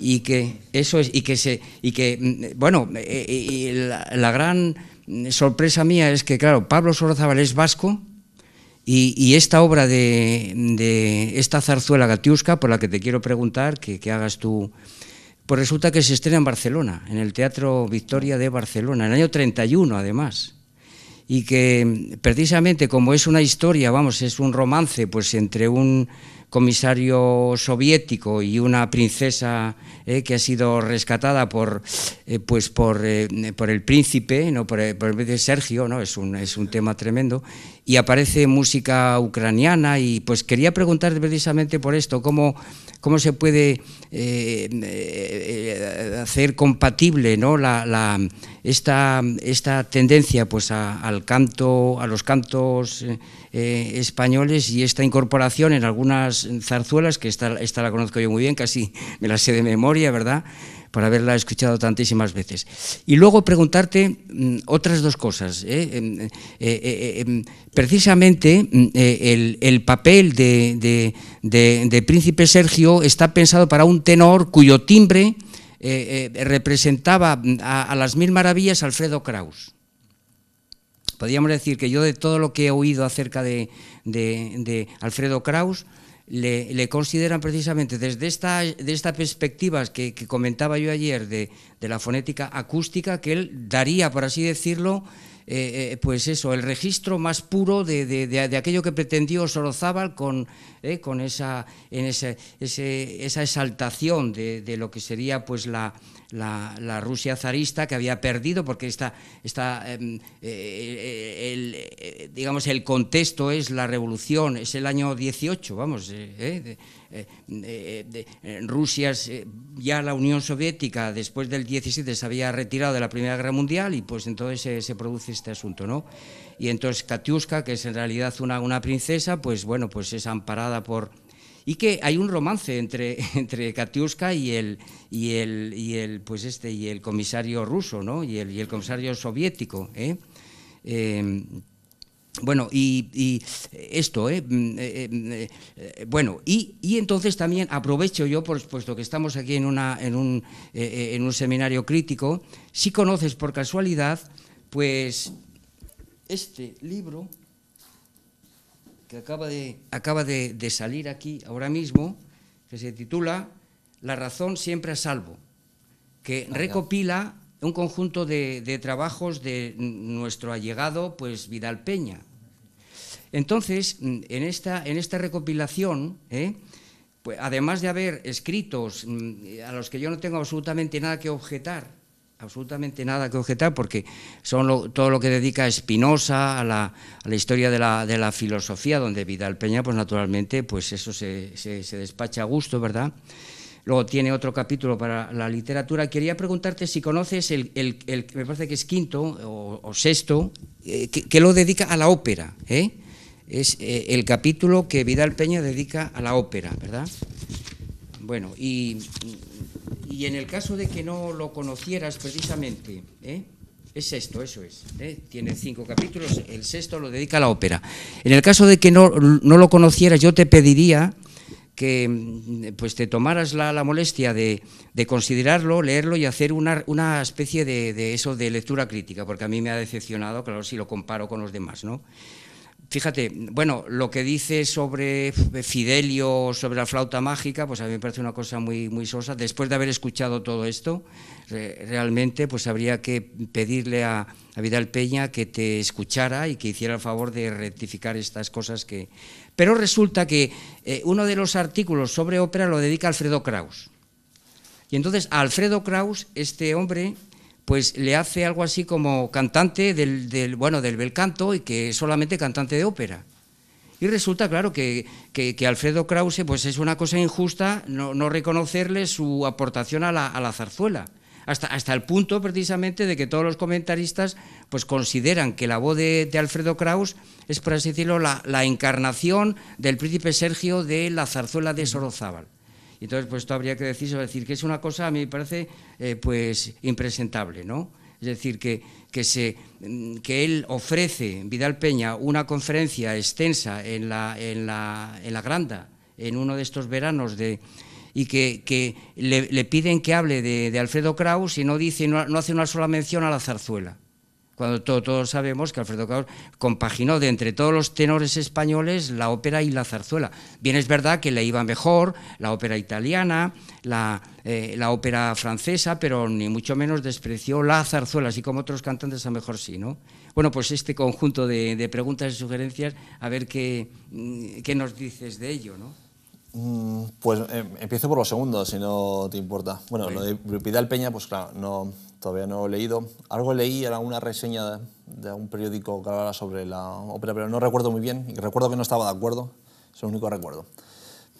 Y que eso es, y que se, y que, mm, bueno, y la gran sorpresa mía es que, claro, Pablo Sorozábal es vasco y, esta obra de, esta zarzuela gatiusca, por la que te quiero preguntar, que, que hagas tú, pues resulta que se estrena en Barcelona, en el Teatro Victoria de Barcelona, en el año 31 además. Y que precisamente como es una historia, vamos, es un romance, pues entre un comisario soviético y una princesa eh, que ha sido rescatada por, eh, pues por, eh, por, el príncipe, ¿no? por, Sergio, ¿no? es, un, es un tema tremendo, y aparece música ucraniana y pues quería preguntar precisamente por esto, cómo, cómo se puede hacer compatible ¿no? la, esta, tendencia pues al canto, a los cantos eh, españoles y esta incorporación en algunas zarzuelas, que esta, la conozco yo muy bien, casi me la sé de memoria, ¿verdad? por haberla escuchado tantísimas veces. Y luego preguntarte mm, otras dos cosas. ¿eh? Eh, em, precisamente mm, el, papel de, Príncipe Sergio está pensado para un tenor cuyo timbre representaba mm, a, a, las mil maravillas Alfredo Kraus. Podríamos decir que yo de todo lo que he oído acerca de, Alfredo Kraus, le, consideran precisamente desde esta, de esta que, comentaba yo ayer de, la fonética acústica, que él daría, por así decirlo, eh, eh, pues eso, el registro más puro de, aquello que pretendió Sorozábal con, eh, con esa, en esa exaltación de, lo que sería pues la, la, Rusia zarista que había perdido, porque está em, eh, eh, el, eh, digamos, el contexto es la revolución, es el año 18, vamos, de, Rusia, ya la Unión Soviética después del 17 se había retirado de la Primera Guerra Mundial y pues entonces se, produce este asunto, ¿no? Y entonces Katiuska, que es en realidad una, una princesa, pues bueno, pues es amparada por y que hay un romance entre, entre Katiuska y el, y el, pues este, y el comisario ruso, ¿no? Y el, y el comisario soviético, ¿eh? Em, bueno, y, esto, ¿eh? Mm, eh, eh, mm, bueno, y, entonces también aprovecho yo, por, puesto que estamos aquí en, una, en, un, en un seminario crítico, si conoces por casualidad, pues este libro que acaba de, acaba de, salir aquí ahora mismo, que se titula La razón siempre a salvo, que recopila un conjunto de, trabajos de nuestro allegado, pues Vidal Peña. Entonces, en esta, en esta recopilación, ¿eh? pues, además de haber escritos mm, a los que yo no tengo absolutamente nada que objetar, absolutamente nada que objetar porque son todo lo que dedica Espinosa a la, a la historia de la, filosofía, donde Vidal Peña, pues naturalmente, pues eso se, despacha a gusto, ¿verdad? Luego tiene otro capítulo para la literatura. Quería preguntarte si conoces el, me parece que es quinto o, sexto, eh, que, lo dedica a la ópera, ¿eh? Es eh, el capítulo que Vidal Peña dedica a la ópera, ¿verdad? Bueno, y, en el caso de que no lo conocieras precisamente, ¿eh? es esto, eso es. ¿eh? Tiene cinco capítulos, el sexto lo dedica a la ópera. En el caso de que no, lo conocieras, yo te pediría que mm, pues te tomaras la, molestia de, considerarlo, leerlo y hacer una, una especie de, de, eso de lectura crítica, porque a mí me ha decepcionado, claro, si lo comparo con los demás, ¿no? Fíjate, bueno, lo que dice sobre eh, Fidelio, sobre la flauta mágica, pues a mí me parece una cosa muy, muy sosa. Después de haber escuchado todo esto, realmente pues habría que pedirle a, Vidal Peña que te escuchara y que hiciera el favor de rectificar estas cosas que... Pero resulta que eh, uno de los artículos sobre ópera lo dedica Alfredo Kraus. Y entonces Alfredo Kraus, este hombre pues le hace algo así como cantante del, del, bueno, del bel canto y que es solamente cantante de ópera. Y resulta, claro, que, Alfredo Krause pues es una cosa injusta no, reconocerle su aportación a la, zarzuela. Hasta, hasta, el punto precisamente de que todos los comentaristas pues consideran que la voz de, Alfredo Krause es, por así decirlo, la, la encarnación del príncipe Sergio de la zarzuela de Sorozábal. Y entonces, pues esto habría que decir, es decir, que es una cosa, a mí me parece, eh, pues impresentable, ¿no? Es decir, que, se, mm, que él ofrece, Vidal Peña, una conferencia extensa en la, en la, en la Granda, en uno de estos veranos de, y que, le, piden que hable de, Alfredo Kraus y no dice, no hace una sola mención a la zarzuela cuando todos sabemos que Alfredo Caos compaginó de entre todos los tenores españoles la ópera y la zarzuela. Bien es verdad que le iba mejor la ópera italiana, la, eh, ópera francesa, pero ni mucho menos despreció la zarzuela, así como otros cantantes a mejor sí, ¿no? Bueno, pues este conjunto de, preguntas y sugerencias, a ver qué, mm, qué nos dices de ello, ¿no? Mm, pues eh, empiezo por lo segundo, si no te importa. Bueno, bueno. lo de Vidal Peña, pues claro, no, todavía no he leído. Algo leí, era una reseña de, un periódico que hablaba sobre la ópera, pero no recuerdo muy bien. recuerdo que no estaba de acuerdo, es el único recuerdo.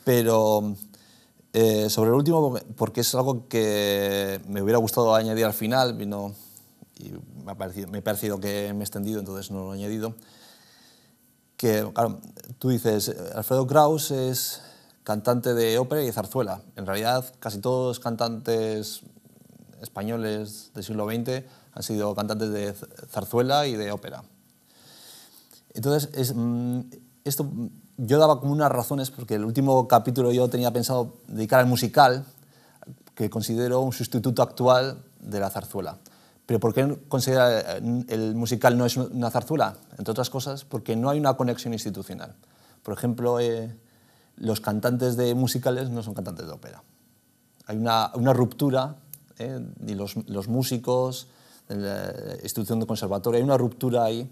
Pero eh, sobre el último, porque es algo que me hubiera gustado añadir al final, y me ha, parecido, que me he extendido, entonces no lo he añadido. Que, claro, tú dices, Alfredo Kraus es cantante de ópera y de zarzuela. En realidad, casi todos los cantantes españoles del siglo XX han sido cantantes de zarzuela y de ópera. Entonces, mm, esto yo daba como unas razones, porque el último capítulo yo tenía pensado dedicar al musical, que considero un sustituto actual de la zarzuela. Pero ¿por qué considera eh, el musical no es una zarzuela? Entre otras cosas, porque no hay una conexión institucional. Por ejemplo, eh, los cantantes de musicales no son cantantes de ópera. Hay una, una ruptura y ¿eh? los, músicos, la institución de conservatorio, hay una ruptura ahí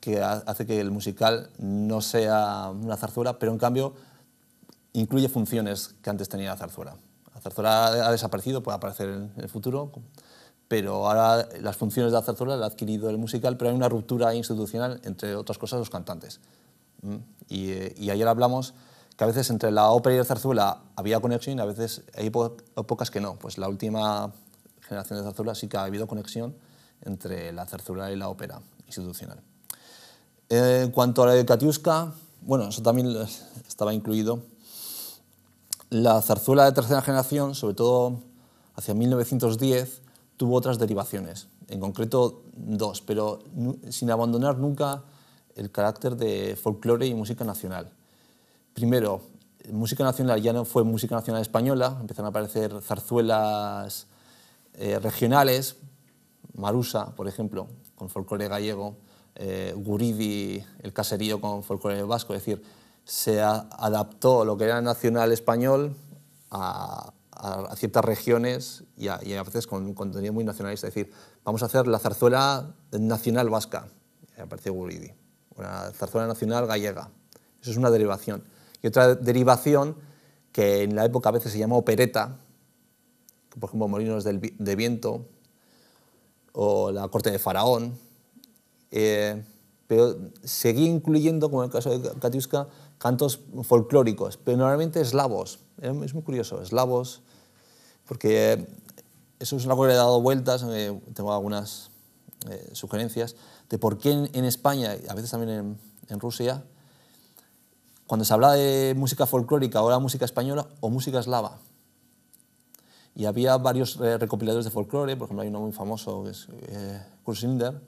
que hace que el musical no sea una zarzuela, pero en cambio incluye funciones que antes tenía la zarzuela. La zarzuela ha desaparecido, puede aparecer en el futuro, pero ahora las funciones de la zarzuela las ha adquirido el musical, pero hay una ruptura institucional, entre otras cosas, los cantantes. ¿Mm? Eh, y ayer hablamos que a veces entre la ópera y la zarzuela había conexión y a veces hay épocas que no. Pues la última generación de zarzuela sí que ha habido conexión entre la zarzuela y la ópera institucional. Eh, en cuanto a la de Katiuska, bueno, eso también estaba incluido. La zarzuela de tercera generación, sobre todo hacia 1910, tuvo otras derivaciones, en concreto dos, pero sin abandonar nunca el carácter de folclore y música nacional primero, música nacional ya no fue música nacional española, empezaron a aparecer zarzuelas eh, regionales, Marusa, por ejemplo, con folclore gallego, eh, Guridi, el caserío con folclore vasco, es decir, se adaptó lo que era nacional español a, ciertas regiones y a, veces con un contenido muy nacionalista. Es decir, vamos a hacer la zarzuela nacional vasca, aparece Guridi, una zarzuela nacional gallega. Eso es una derivación. Y otra derivación que en la época a veces se llamó opereta, por ejemplo Molinos de Viento o la Corte de Faraón, eh, pero seguía incluyendo, como en el caso de Katiuska, cantos folclóricos, pero normalmente eslavos. Es muy curioso, eslavos, porque eso es cosa que he dado vueltas, eh, tengo algunas eh, sugerencias de por qué en, España, y a veces también en Rusia, cuando se hablaba de música folclórica ahora música española o música eslava. Y había varios eh, recopiladores de folclore, por ejemplo, hay uno muy famoso que es eh, Kursinder,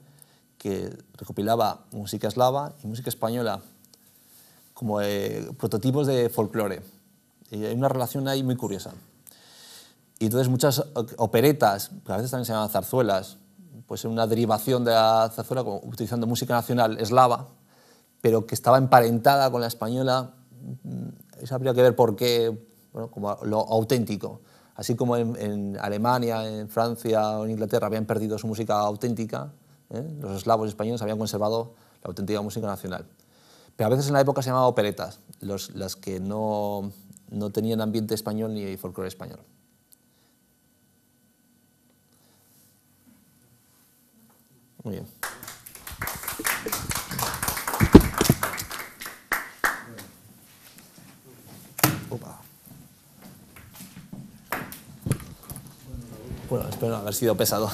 que recopilaba música eslava y música española como eh, prototipos de folclore. Y hay una relación ahí muy curiosa. Y entonces muchas operetas, que a veces también se llaman zarzuelas, pues una derivación de la zarzuela utilizando música nacional eslava, pero que estaba emparentada con la española, mm, eso habría que ver por qué, bueno, como lo auténtico. Así como en, Alemania, en Francia o en Inglaterra habían perdido su música auténtica, ¿eh? los eslavos españoles habían conservado la auténtica música nacional. Pero a veces en la época se llamaba operetas, las que no, no tenían ambiente español ni folclore español. Muy bien. Bueno, espero no haber sido pesado.